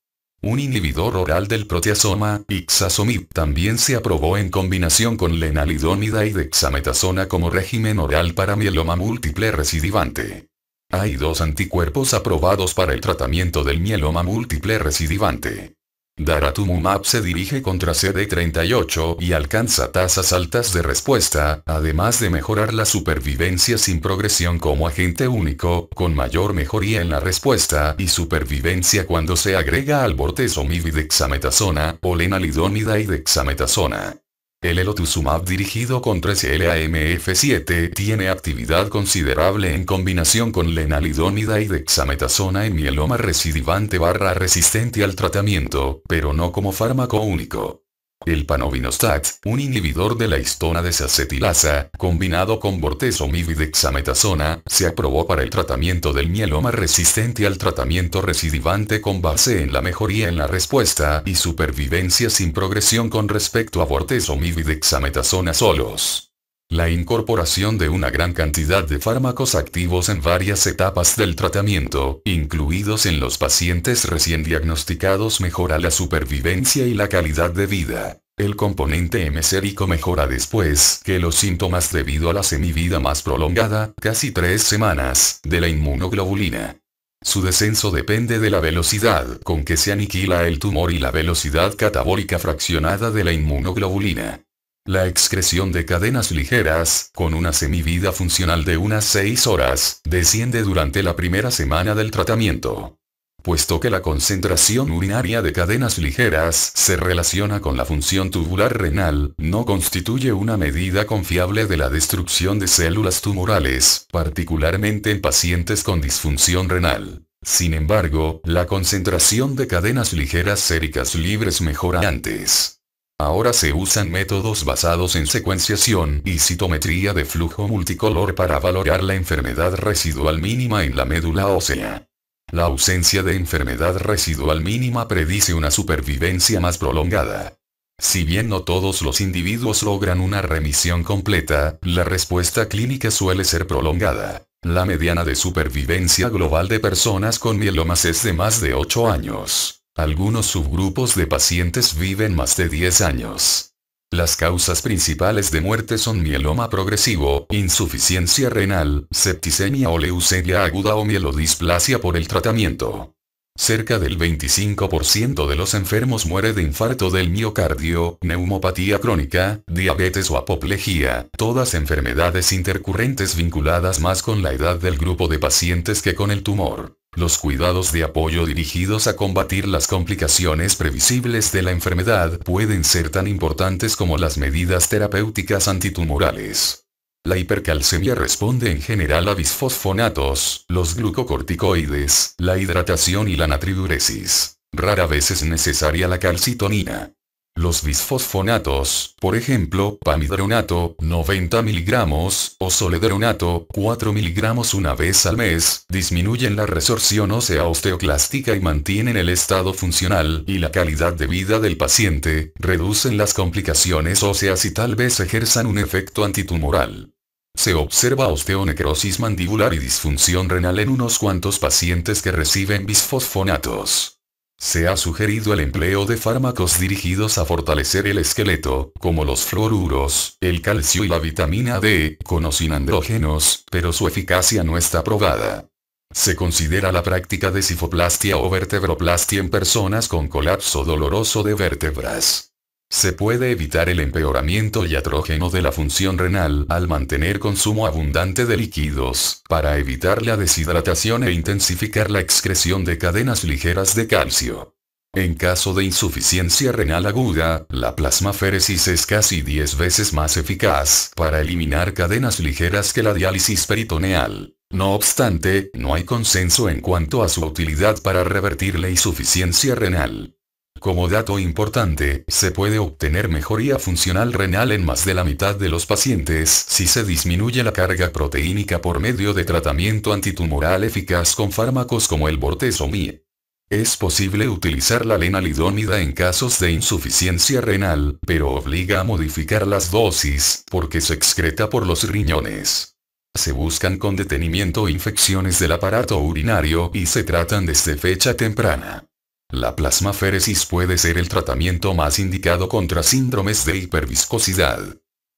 Un inhibidor oral del proteasoma, ixazomib, también se aprobó en combinación con lenalidomida y dexametasona como régimen oral para mieloma múltiple recidivante. Hay dos anticuerpos aprobados para el tratamiento del mieloma múltiple recidivante. Daratumumab se dirige contra CD38 y alcanza tasas altas de respuesta, además de mejorar la supervivencia sin progresión como agente único, con mayor mejoría en la respuesta y supervivencia cuando se agrega al bortezomib y dexametasona, o y dexametasona. El elotuzumab dirigido con 3 lamf 7 tiene actividad considerable en combinación con lenalidónida y dexametasona en mieloma recidivante barra resistente al tratamiento, pero no como fármaco único. El panovinostat, un inhibidor de la histona desacetilasa, combinado con bortezomib y dexametasona, se aprobó para el tratamiento del mieloma resistente al tratamiento recidivante con base en la mejoría en la respuesta y supervivencia sin progresión con respecto a bortezomib y dexametasona solos. La incorporación de una gran cantidad de fármacos activos en varias etapas del tratamiento, incluidos en los pacientes recién diagnosticados, mejora la supervivencia y la calidad de vida. El componente hemisférico mejora después que los síntomas debido a la semivida más prolongada, casi tres semanas, de la inmunoglobulina. Su descenso depende de la velocidad con que se aniquila el tumor y la velocidad catabólica fraccionada de la inmunoglobulina. La excreción de cadenas ligeras, con una semivida funcional de unas 6 horas, desciende durante la primera semana del tratamiento. Puesto que la concentración urinaria de cadenas ligeras se relaciona con la función tubular renal, no constituye una medida confiable de la destrucción de células tumorales, particularmente en pacientes con disfunción renal. Sin embargo, la concentración de cadenas ligeras séricas libres mejora antes. Ahora se usan métodos basados en secuenciación y citometría de flujo multicolor para valorar la enfermedad residual mínima en la médula ósea. La ausencia de enfermedad residual mínima predice una supervivencia más prolongada. Si bien no todos los individuos logran una remisión completa, la respuesta clínica suele ser prolongada. La mediana de supervivencia global de personas con mielomas es de más de 8 años. Algunos subgrupos de pacientes viven más de 10 años. Las causas principales de muerte son mieloma progresivo, insuficiencia renal, septicemia o leucemia aguda o mielodisplasia por el tratamiento. Cerca del 25% de los enfermos muere de infarto del miocardio, neumopatía crónica, diabetes o apoplejía, todas enfermedades intercurrentes vinculadas más con la edad del grupo de pacientes que con el tumor. Los cuidados de apoyo dirigidos a combatir las complicaciones previsibles de la enfermedad pueden ser tan importantes como las medidas terapéuticas antitumorales. La hipercalcemia responde en general a bisfosfonatos, los glucocorticoides, la hidratación y la natriuresis. Rara vez es necesaria la calcitonina. Los bisfosfonatos, por ejemplo, pamidronato, 90 miligramos, o soledronato, 4 miligramos una vez al mes, disminuyen la resorción ósea osteoclástica y mantienen el estado funcional y la calidad de vida del paciente, reducen las complicaciones óseas y tal vez ejerzan un efecto antitumoral. Se observa osteonecrosis mandibular y disfunción renal en unos cuantos pacientes que reciben bisfosfonatos. Se ha sugerido el empleo de fármacos dirigidos a fortalecer el esqueleto, como los fluoruros, el calcio y la vitamina D, con o sin andrógenos, pero su eficacia no está probada. Se considera la práctica de cifoplastia o vertebroplastia en personas con colapso doloroso de vértebras. Se puede evitar el empeoramiento atrógeno de la función renal al mantener consumo abundante de líquidos, para evitar la deshidratación e intensificar la excreción de cadenas ligeras de calcio. En caso de insuficiencia renal aguda, la plasmaféresis es casi 10 veces más eficaz para eliminar cadenas ligeras que la diálisis peritoneal. No obstante, no hay consenso en cuanto a su utilidad para revertir la insuficiencia renal. Como dato importante, se puede obtener mejoría funcional renal en más de la mitad de los pacientes si se disminuye la carga proteínica por medio de tratamiento antitumoral eficaz con fármacos como el bortezomib. Es posible utilizar la lenalidónida en casos de insuficiencia renal, pero obliga a modificar las dosis, porque se excreta por los riñones. Se buscan con detenimiento infecciones del aparato urinario y se tratan desde fecha temprana. La plasmaféresis puede ser el tratamiento más indicado contra síndromes de hiperviscosidad.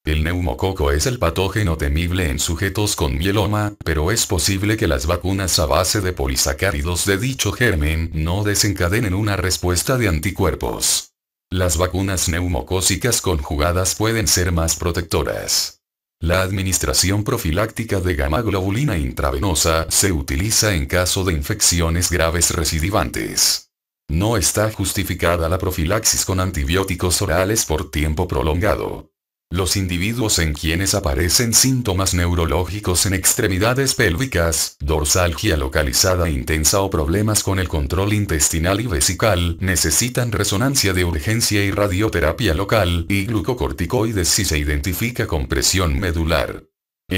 El neumococo es el patógeno temible en sujetos con mieloma, pero es posible que las vacunas a base de polisacáridos de dicho germen no desencadenen una respuesta de anticuerpos. Las vacunas neumocósicas conjugadas pueden ser más protectoras. La administración profiláctica de gamma globulina intravenosa se utiliza en caso de infecciones graves recidivantes. No está justificada la profilaxis con antibióticos orales por tiempo prolongado. Los individuos en quienes aparecen síntomas neurológicos en extremidades pélvicas, dorsalgia localizada intensa o problemas con el control intestinal y vesical, necesitan resonancia de urgencia y radioterapia local y glucocorticoides si se identifica con presión medular.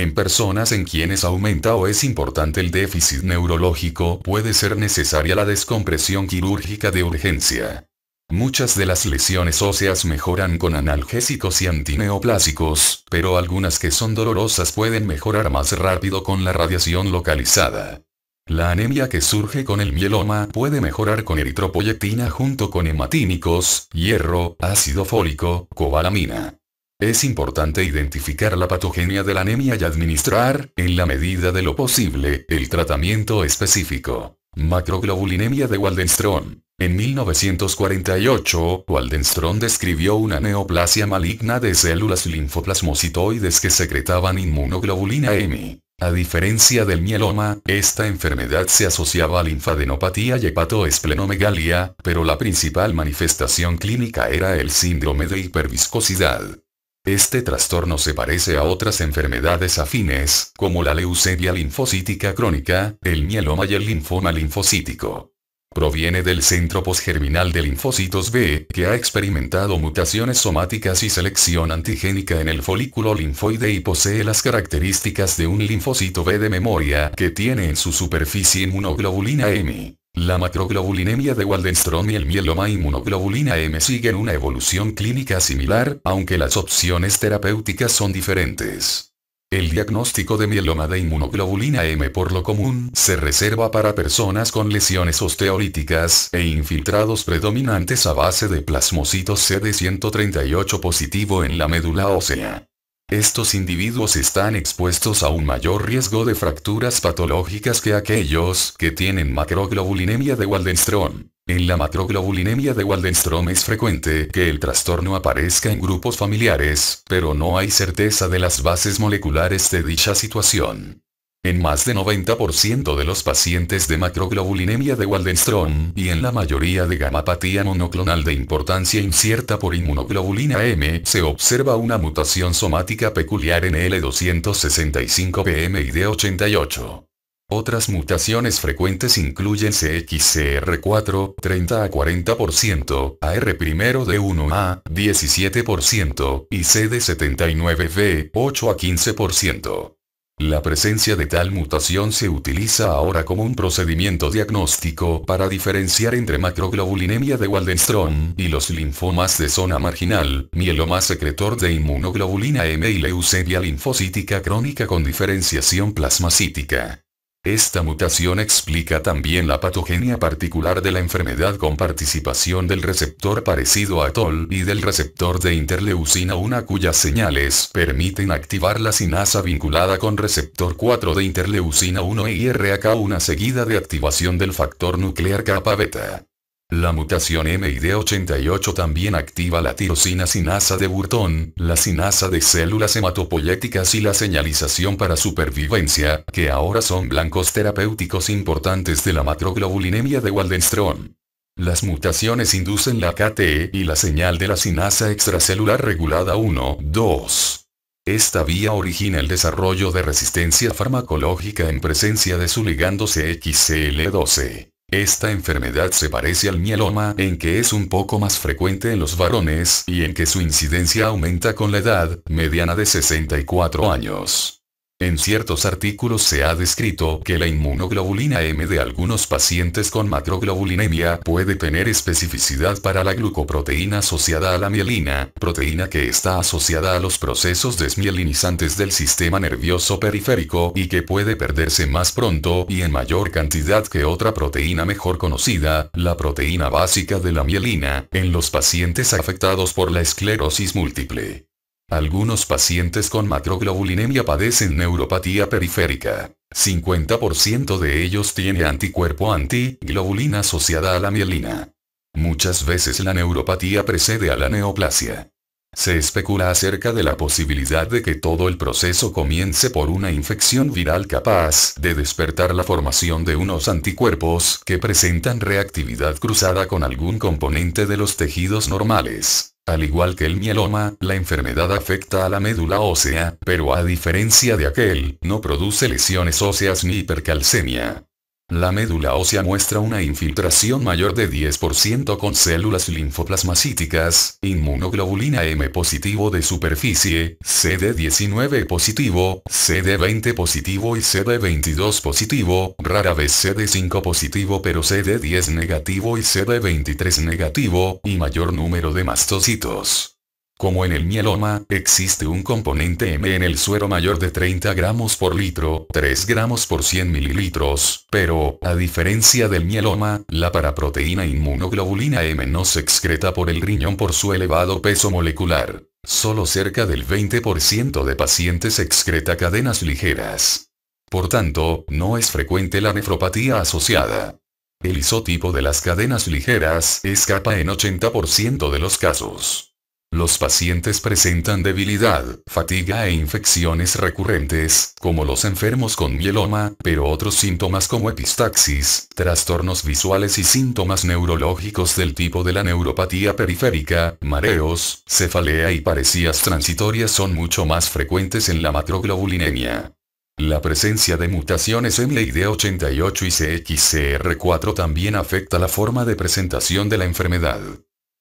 En personas en quienes aumenta o es importante el déficit neurológico puede ser necesaria la descompresión quirúrgica de urgencia. Muchas de las lesiones óseas mejoran con analgésicos y antineoplásicos, pero algunas que son dolorosas pueden mejorar más rápido con la radiación localizada. La anemia que surge con el mieloma puede mejorar con eritropoyetina junto con hematínicos, hierro, ácido fólico, cobalamina. Es importante identificar la patogenia de la anemia y administrar, en la medida de lo posible, el tratamiento específico. Macroglobulinemia de Waldenström. En 1948, Waldenström describió una neoplasia maligna de células linfoplasmocitoides que secretaban inmunoglobulina e M. A diferencia del mieloma, esta enfermedad se asociaba a linfadenopatía y hepatoesplenomegalia, pero la principal manifestación clínica era el síndrome de hiperviscosidad. Este trastorno se parece a otras enfermedades afines, como la leucemia linfocítica crónica, el mieloma y el linfoma linfocítico. Proviene del centro posgerminal de linfocitos B, que ha experimentado mutaciones somáticas y selección antigénica en el folículo linfoide y posee las características de un linfocito B de memoria que tiene en su superficie inmunoglobulina M. La macroglobulinemia de Waldenstrom y el mieloma inmunoglobulina M siguen una evolución clínica similar, aunque las opciones terapéuticas son diferentes. El diagnóstico de mieloma de inmunoglobulina M por lo común se reserva para personas con lesiones osteolíticas e infiltrados predominantes a base de plasmocitos CD138 positivo en la médula ósea. Estos individuos están expuestos a un mayor riesgo de fracturas patológicas que aquellos que tienen macroglobulinemia de Waldenstrom. En la macroglobulinemia de Waldenstrom es frecuente que el trastorno aparezca en grupos familiares, pero no hay certeza de las bases moleculares de dicha situación. En más de 90% de los pacientes de macroglobulinemia de Waldenström y en la mayoría de gamapatía monoclonal de importancia incierta por inmunoglobulina M se observa una mutación somática peculiar en L265PM y D88. Otras mutaciones frecuentes incluyen CXCR4, 30 a 40%, AR1D1A, 17%, y cd 79 b 8 a 15%. La presencia de tal mutación se utiliza ahora como un procedimiento diagnóstico para diferenciar entre macroglobulinemia de Waldenström y los linfomas de zona marginal, mieloma secretor de inmunoglobulina M y leucemia linfocítica crónica con diferenciación plasmacítica. Esta mutación explica también la patogenia particular de la enfermedad con participación del receptor parecido a TOL y del receptor de interleucina 1 cuyas señales permiten activar la sinasa vinculada con receptor 4 de interleucina 1 y rak una seguida de activación del factor nuclear kappa beta. La mutación MID88 también activa la tirosina sinasa de Burton, la sinasa de células hematopoyéticas y la señalización para supervivencia, que ahora son blancos terapéuticos importantes de la matroglobulinemia de Waldenström. Las mutaciones inducen la KTE y la señal de la sinasa extracelular regulada 1, 2. Esta vía origina el desarrollo de resistencia farmacológica en presencia de su ligando CXCL12. Esta enfermedad se parece al mieloma en que es un poco más frecuente en los varones y en que su incidencia aumenta con la edad, mediana de 64 años. En ciertos artículos se ha descrito que la inmunoglobulina M de algunos pacientes con macroglobulinemia puede tener especificidad para la glucoproteína asociada a la mielina, proteína que está asociada a los procesos desmielinizantes del sistema nervioso periférico y que puede perderse más pronto y en mayor cantidad que otra proteína mejor conocida, la proteína básica de la mielina, en los pacientes afectados por la esclerosis múltiple. Algunos pacientes con macroglobulinemia padecen neuropatía periférica. 50% de ellos tiene anticuerpo anti-globulina asociada a la mielina. Muchas veces la neuropatía precede a la neoplasia. Se especula acerca de la posibilidad de que todo el proceso comience por una infección viral capaz de despertar la formación de unos anticuerpos que presentan reactividad cruzada con algún componente de los tejidos normales. Al igual que el mieloma, la enfermedad afecta a la médula ósea, pero a diferencia de aquel, no produce lesiones óseas ni hipercalcemia. La médula ósea muestra una infiltración mayor de 10% con células linfoplasmacíticas, inmunoglobulina M positivo de superficie, CD19 positivo, CD20 positivo y CD22 positivo, rara vez CD5 positivo pero CD10 negativo y CD23 negativo, y mayor número de mastocitos. Como en el mieloma, existe un componente M en el suero mayor de 30 gramos por litro, 3 gramos por 100 mililitros, pero, a diferencia del mieloma, la paraproteína inmunoglobulina M no se excreta por el riñón por su elevado peso molecular. Solo cerca del 20% de pacientes excreta cadenas ligeras. Por tanto, no es frecuente la nefropatía asociada. El isotipo de las cadenas ligeras escapa en 80% de los casos. Los pacientes presentan debilidad, fatiga e infecciones recurrentes, como los enfermos con mieloma, pero otros síntomas como epistaxis, trastornos visuales y síntomas neurológicos del tipo de la neuropatía periférica, mareos, cefalea y parecías transitorias son mucho más frecuentes en la macroglobulinemia. La presencia de mutaciones id 88 y CXCR4 también afecta la forma de presentación de la enfermedad.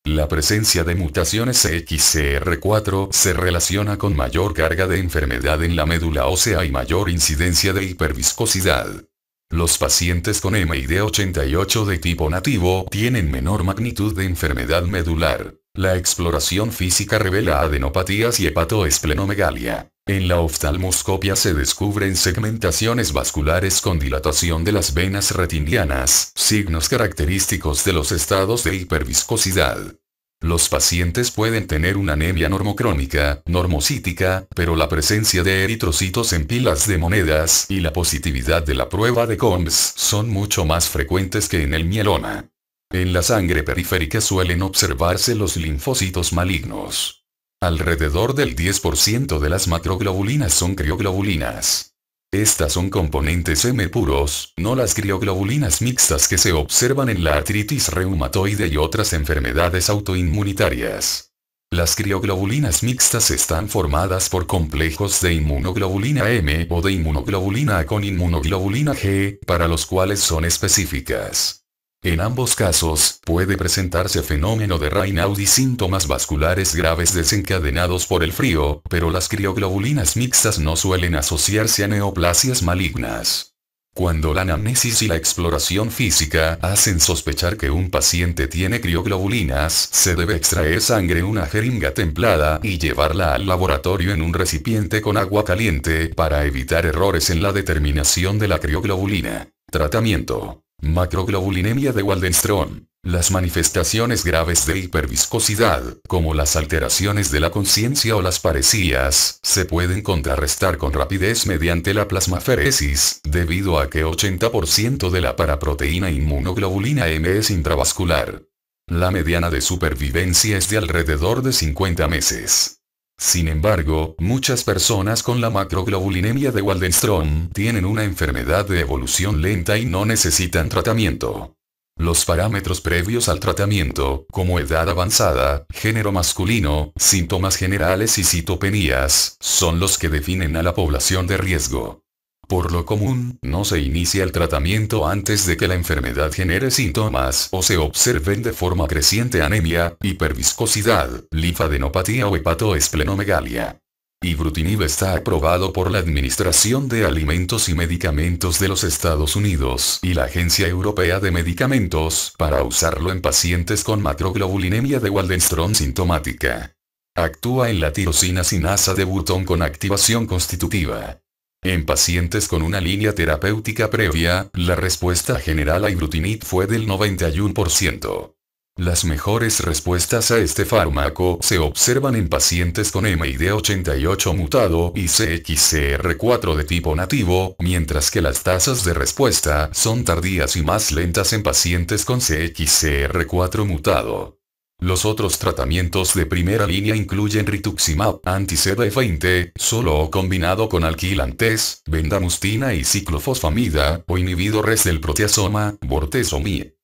La presencia de mutaciones XCR4 se relaciona con mayor carga de enfermedad en la médula ósea y mayor incidencia de hiperviscosidad. Los pacientes con MID88 de tipo nativo tienen menor magnitud de enfermedad medular. La exploración física revela adenopatías y hepatoesplenomegalia. En la oftalmoscopia se descubren segmentaciones vasculares con dilatación de las venas retinianas, signos característicos de los estados de hiperviscosidad. Los pacientes pueden tener una anemia normocrónica, normocítica, pero la presencia de eritrocitos en pilas de monedas y la positividad de la prueba de COMS son mucho más frecuentes que en el mieloma. En la sangre periférica suelen observarse los linfocitos malignos. Alrededor del 10% de las macroglobulinas son crioglobulinas. Estas son componentes M puros, no las crioglobulinas mixtas que se observan en la artritis reumatoide y otras enfermedades autoinmunitarias. Las crioglobulinas mixtas están formadas por complejos de inmunoglobulina M o de inmunoglobulina A con inmunoglobulina G, para los cuales son específicas. En ambos casos, puede presentarse fenómeno de Raynaud y síntomas vasculares graves desencadenados por el frío, pero las crioglobulinas mixtas no suelen asociarse a neoplasias malignas. Cuando la anamnesis y la exploración física hacen sospechar que un paciente tiene crioglobulinas, se debe extraer sangre en una jeringa templada y llevarla al laboratorio en un recipiente con agua caliente para evitar errores en la determinación de la crioglobulina. Tratamiento. Macroglobulinemia de Waldenström. Las manifestaciones graves de hiperviscosidad, como las alteraciones de la conciencia o las parecías, se pueden contrarrestar con rapidez mediante la plasmaferesis, debido a que 80% de la paraproteína inmunoglobulina M es intravascular. La mediana de supervivencia es de alrededor de 50 meses. Sin embargo, muchas personas con la macroglobulinemia de Waldenstrom tienen una enfermedad de evolución lenta y no necesitan tratamiento. Los parámetros previos al tratamiento, como edad avanzada, género masculino, síntomas generales y citopenías, son los que definen a la población de riesgo. Por lo común, no se inicia el tratamiento antes de que la enfermedad genere síntomas o se observen de forma creciente anemia, hiperviscosidad, linfadenopatía o hepatoesplenomegalia. Ibrutinib está aprobado por la Administración de Alimentos y Medicamentos de los Estados Unidos y la Agencia Europea de Medicamentos para usarlo en pacientes con macroglobulinemia de Waldenström sintomática. Actúa en la tirosina sinasa de butón con activación constitutiva. En pacientes con una línea terapéutica previa, la respuesta general a ibrutinib fue del 91%. Las mejores respuestas a este fármaco se observan en pacientes con MID88 mutado y CXCR4 de tipo nativo, mientras que las tasas de respuesta son tardías y más lentas en pacientes con CXCR4 mutado. Los otros tratamientos de primera línea incluyen rituximab, anti-CD20, solo o combinado con alquilantes, vendamustina y ciclofosfamida, o inhibidores del proteasoma, bortezomib.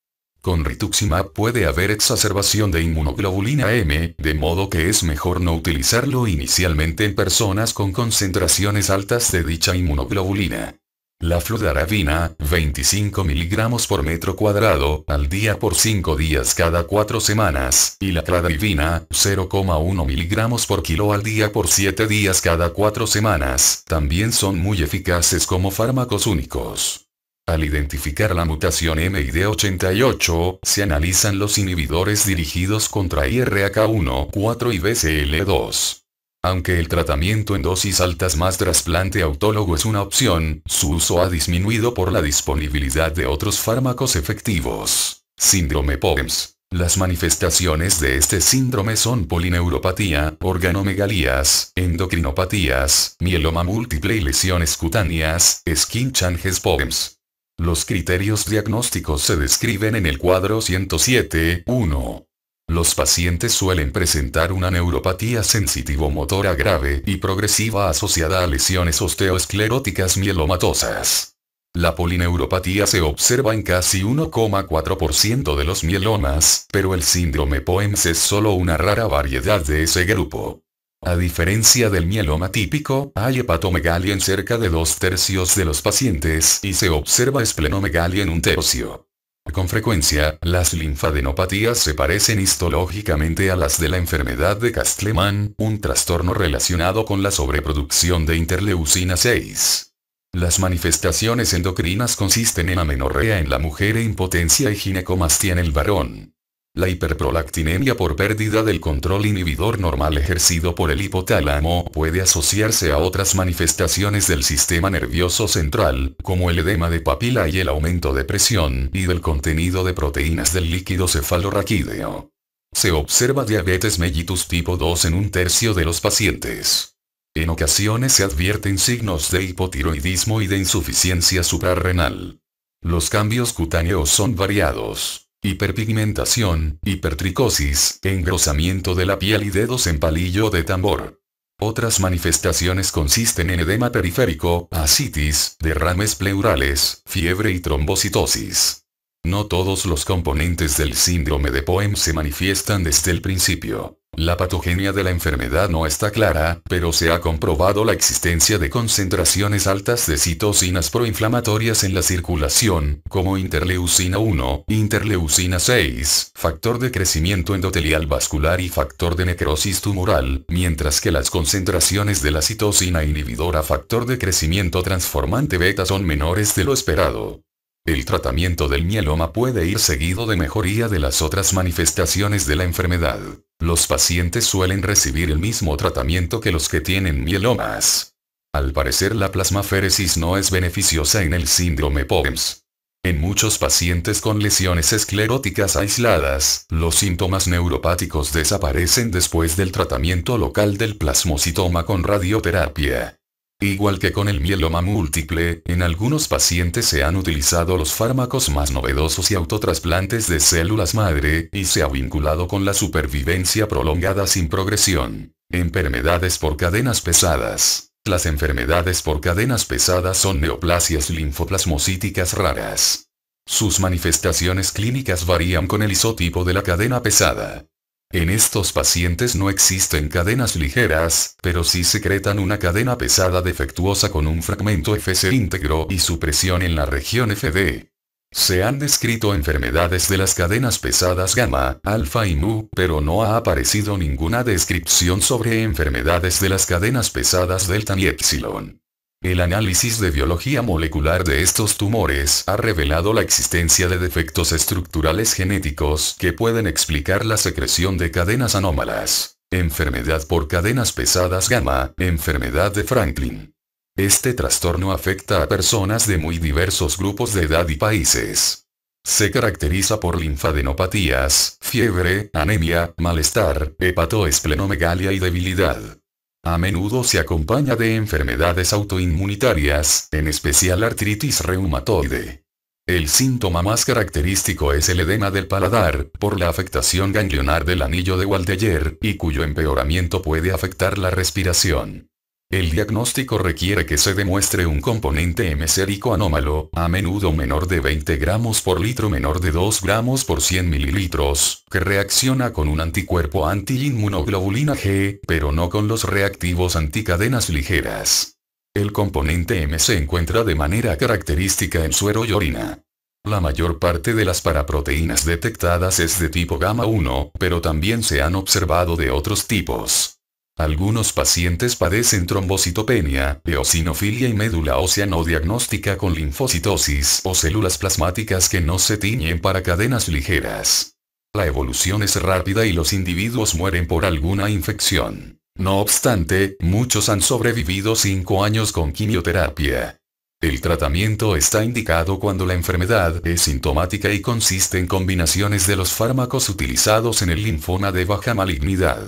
Con rituximab puede haber exacerbación de inmunoglobulina M, de modo que es mejor no utilizarlo inicialmente en personas con concentraciones altas de dicha inmunoglobulina. La fludarabina, 25 mg por metro cuadrado, al día por 5 días cada 4 semanas, y la cladribina, 0,1 mg por kilo al día por 7 días cada 4 semanas, también son muy eficaces como fármacos únicos. Al identificar la mutación MID88, se analizan los inhibidores dirigidos contra IRAK1, 4 y BCL2. Aunque el tratamiento en dosis altas más trasplante autólogo es una opción, su uso ha disminuido por la disponibilidad de otros fármacos efectivos. Síndrome POEMS. Las manifestaciones de este síndrome son polineuropatía, organomegalías, endocrinopatías, mieloma múltiple y lesiones cutáneas, skin changes POEMS. Los criterios diagnósticos se describen en el cuadro 107.1. Los pacientes suelen presentar una neuropatía sensitivo-motora grave y progresiva asociada a lesiones osteoescleróticas mielomatosas. La polineuropatía se observa en casi 1,4% de los mielomas, pero el síndrome POEMS es solo una rara variedad de ese grupo. A diferencia del mieloma típico, hay hepatomegalia en cerca de dos tercios de los pacientes y se observa esplenomegalia en un tercio. Con frecuencia, las linfadenopatías se parecen histológicamente a las de la enfermedad de Castleman, un trastorno relacionado con la sobreproducción de interleucina 6. Las manifestaciones endocrinas consisten en amenorrea en la mujer e impotencia y ginecomastia en el varón. La hiperprolactinemia por pérdida del control inhibidor normal ejercido por el hipotálamo puede asociarse a otras manifestaciones del sistema nervioso central, como el edema de papila y el aumento de presión y del contenido de proteínas del líquido cefalorraquídeo. Se observa diabetes mellitus tipo 2 en un tercio de los pacientes. En ocasiones se advierten signos de hipotiroidismo y de insuficiencia suprarrenal. Los cambios cutáneos son variados. Hiperpigmentación, hipertricosis, engrosamiento de la piel y dedos en palillo de tambor. Otras manifestaciones consisten en edema periférico, ascitis, derrames pleurales, fiebre y trombocitosis. No todos los componentes del síndrome de Poem se manifiestan desde el principio. La patogenia de la enfermedad no está clara, pero se ha comprobado la existencia de concentraciones altas de citocinas proinflamatorias en la circulación, como interleucina 1, interleucina 6, factor de crecimiento endotelial vascular y factor de necrosis tumoral, mientras que las concentraciones de la citocina inhibidora factor de crecimiento transformante beta son menores de lo esperado. El tratamiento del mieloma puede ir seguido de mejoría de las otras manifestaciones de la enfermedad. Los pacientes suelen recibir el mismo tratamiento que los que tienen mielomas. Al parecer la plasmaféresis no es beneficiosa en el síndrome POEMS. En muchos pacientes con lesiones escleróticas aisladas, los síntomas neuropáticos desaparecen después del tratamiento local del plasmocitoma con radioterapia. Igual que con el mieloma múltiple, en algunos pacientes se han utilizado los fármacos más novedosos y autotrasplantes de células madre, y se ha vinculado con la supervivencia prolongada sin progresión. Enfermedades por cadenas pesadas. Las enfermedades por cadenas pesadas son neoplasias linfoplasmocíticas raras. Sus manifestaciones clínicas varían con el isotipo de la cadena pesada. En estos pacientes no existen cadenas ligeras, pero sí secretan una cadena pesada defectuosa con un fragmento FC íntegro y su presión en la región FD. Se han descrito enfermedades de las cadenas pesadas gamma, alfa y mu, pero no ha aparecido ninguna descripción sobre enfermedades de las cadenas pesadas delta y epsilon. El análisis de biología molecular de estos tumores ha revelado la existencia de defectos estructurales genéticos que pueden explicar la secreción de cadenas anómalas. Enfermedad por cadenas pesadas gamma, enfermedad de Franklin. Este trastorno afecta a personas de muy diversos grupos de edad y países. Se caracteriza por linfadenopatías, fiebre, anemia, malestar, hepatoesplenomegalia y debilidad. A menudo se acompaña de enfermedades autoinmunitarias, en especial artritis reumatoide. El síntoma más característico es el edema del paladar, por la afectación ganglionar del anillo de Waldeyer, y cuyo empeoramiento puede afectar la respiración. El diagnóstico requiere que se demuestre un componente sérico anómalo, a menudo menor de 20 gramos por litro menor de 2 gramos por 100 mililitros, que reacciona con un anticuerpo antiinmunoglobulina G, pero no con los reactivos anticadenas ligeras. El componente M se encuentra de manera característica en suero y orina. La mayor parte de las paraproteínas detectadas es de tipo gamma 1, pero también se han observado de otros tipos. Algunos pacientes padecen trombocitopenia, eosinofilia y médula ósea no diagnóstica con linfocitosis o células plasmáticas que no se tiñen para cadenas ligeras. La evolución es rápida y los individuos mueren por alguna infección. No obstante, muchos han sobrevivido 5 años con quimioterapia. El tratamiento está indicado cuando la enfermedad es sintomática y consiste en combinaciones de los fármacos utilizados en el linfoma de baja malignidad.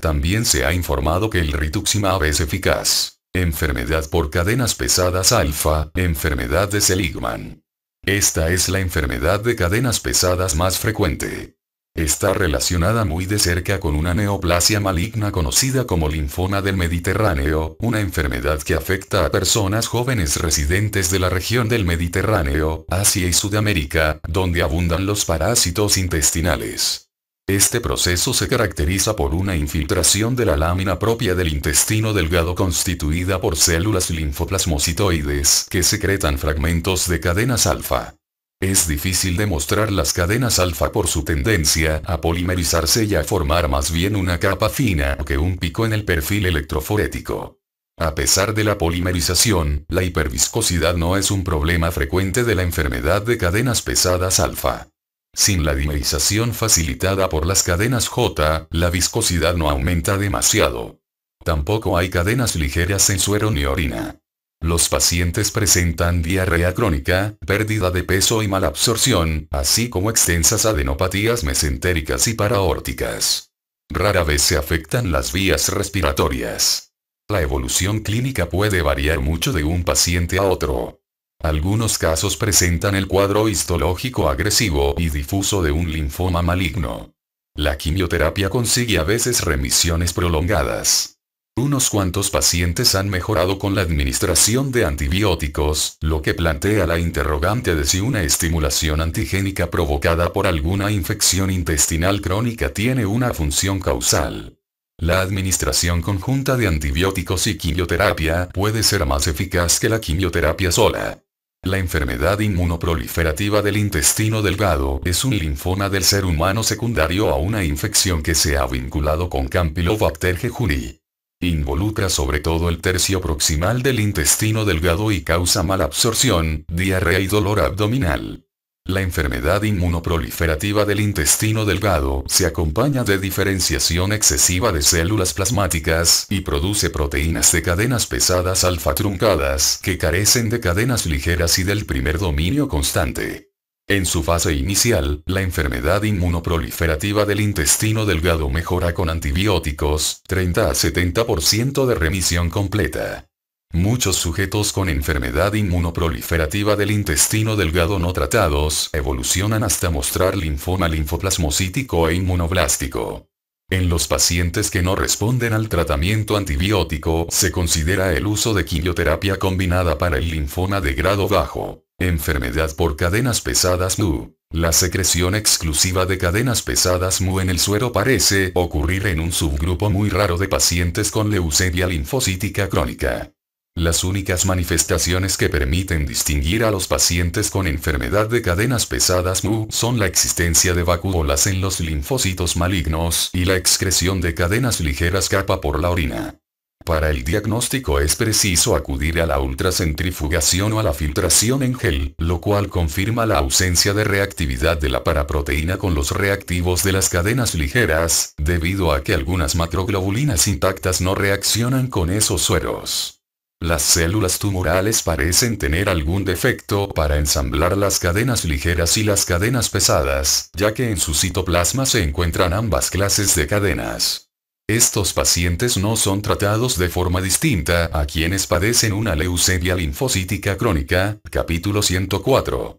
También se ha informado que el rituximab es eficaz. Enfermedad por cadenas pesadas alfa, enfermedad de Seligman. Esta es la enfermedad de cadenas pesadas más frecuente. Está relacionada muy de cerca con una neoplasia maligna conocida como linfoma del Mediterráneo, una enfermedad que afecta a personas jóvenes residentes de la región del Mediterráneo, Asia y Sudamérica, donde abundan los parásitos intestinales. Este proceso se caracteriza por una infiltración de la lámina propia del intestino delgado constituida por células linfoplasmocitoides que secretan fragmentos de cadenas alfa. Es difícil demostrar las cadenas alfa por su tendencia a polimerizarse y a formar más bien una capa fina que un pico en el perfil electroforético. A pesar de la polimerización, la hiperviscosidad no es un problema frecuente de la enfermedad de cadenas pesadas alfa. Sin la dimerización facilitada por las cadenas J, la viscosidad no aumenta demasiado. Tampoco hay cadenas ligeras en suero ni orina. Los pacientes presentan diarrea crónica, pérdida de peso y malabsorción, absorción, así como extensas adenopatías mesentéricas y paraórticas. Rara vez se afectan las vías respiratorias. La evolución clínica puede variar mucho de un paciente a otro. Algunos casos presentan el cuadro histológico agresivo y difuso de un linfoma maligno. La quimioterapia consigue a veces remisiones prolongadas. Unos cuantos pacientes han mejorado con la administración de antibióticos, lo que plantea la interrogante de si una estimulación antigénica provocada por alguna infección intestinal crónica tiene una función causal. La administración conjunta de antibióticos y quimioterapia puede ser más eficaz que la quimioterapia sola. La enfermedad inmunoproliferativa del intestino delgado es un linfoma del ser humano secundario a una infección que se ha vinculado con Campylobacter jejuni. Involucra sobre todo el tercio proximal del intestino delgado y causa mala absorción, diarrea y dolor abdominal. La enfermedad inmunoproliferativa del intestino delgado se acompaña de diferenciación excesiva de células plasmáticas y produce proteínas de cadenas pesadas alfa truncadas que carecen de cadenas ligeras y del primer dominio constante. En su fase inicial, la enfermedad inmunoproliferativa del intestino delgado mejora con antibióticos, 30 a 70% de remisión completa. Muchos sujetos con enfermedad inmunoproliferativa del intestino delgado no tratados evolucionan hasta mostrar linfoma linfoplasmocítico e inmunoblástico. En los pacientes que no responden al tratamiento antibiótico se considera el uso de quimioterapia combinada para el linfoma de grado bajo, enfermedad por cadenas pesadas MU. La secreción exclusiva de cadenas pesadas MU en el suero parece ocurrir en un subgrupo muy raro de pacientes con leucemia linfocítica crónica. Las únicas manifestaciones que permiten distinguir a los pacientes con enfermedad de cadenas pesadas MU son la existencia de vacuolas en los linfocitos malignos y la excreción de cadenas ligeras capa por la orina. Para el diagnóstico es preciso acudir a la ultracentrifugación o a la filtración en gel, lo cual confirma la ausencia de reactividad de la paraproteína con los reactivos de las cadenas ligeras, debido a que algunas macroglobulinas intactas no reaccionan con esos sueros. Las células tumorales parecen tener algún defecto para ensamblar las cadenas ligeras y las cadenas pesadas, ya que en su citoplasma se encuentran ambas clases de cadenas. Estos pacientes no son tratados de forma distinta a quienes padecen una leucemia linfocítica crónica, capítulo 104.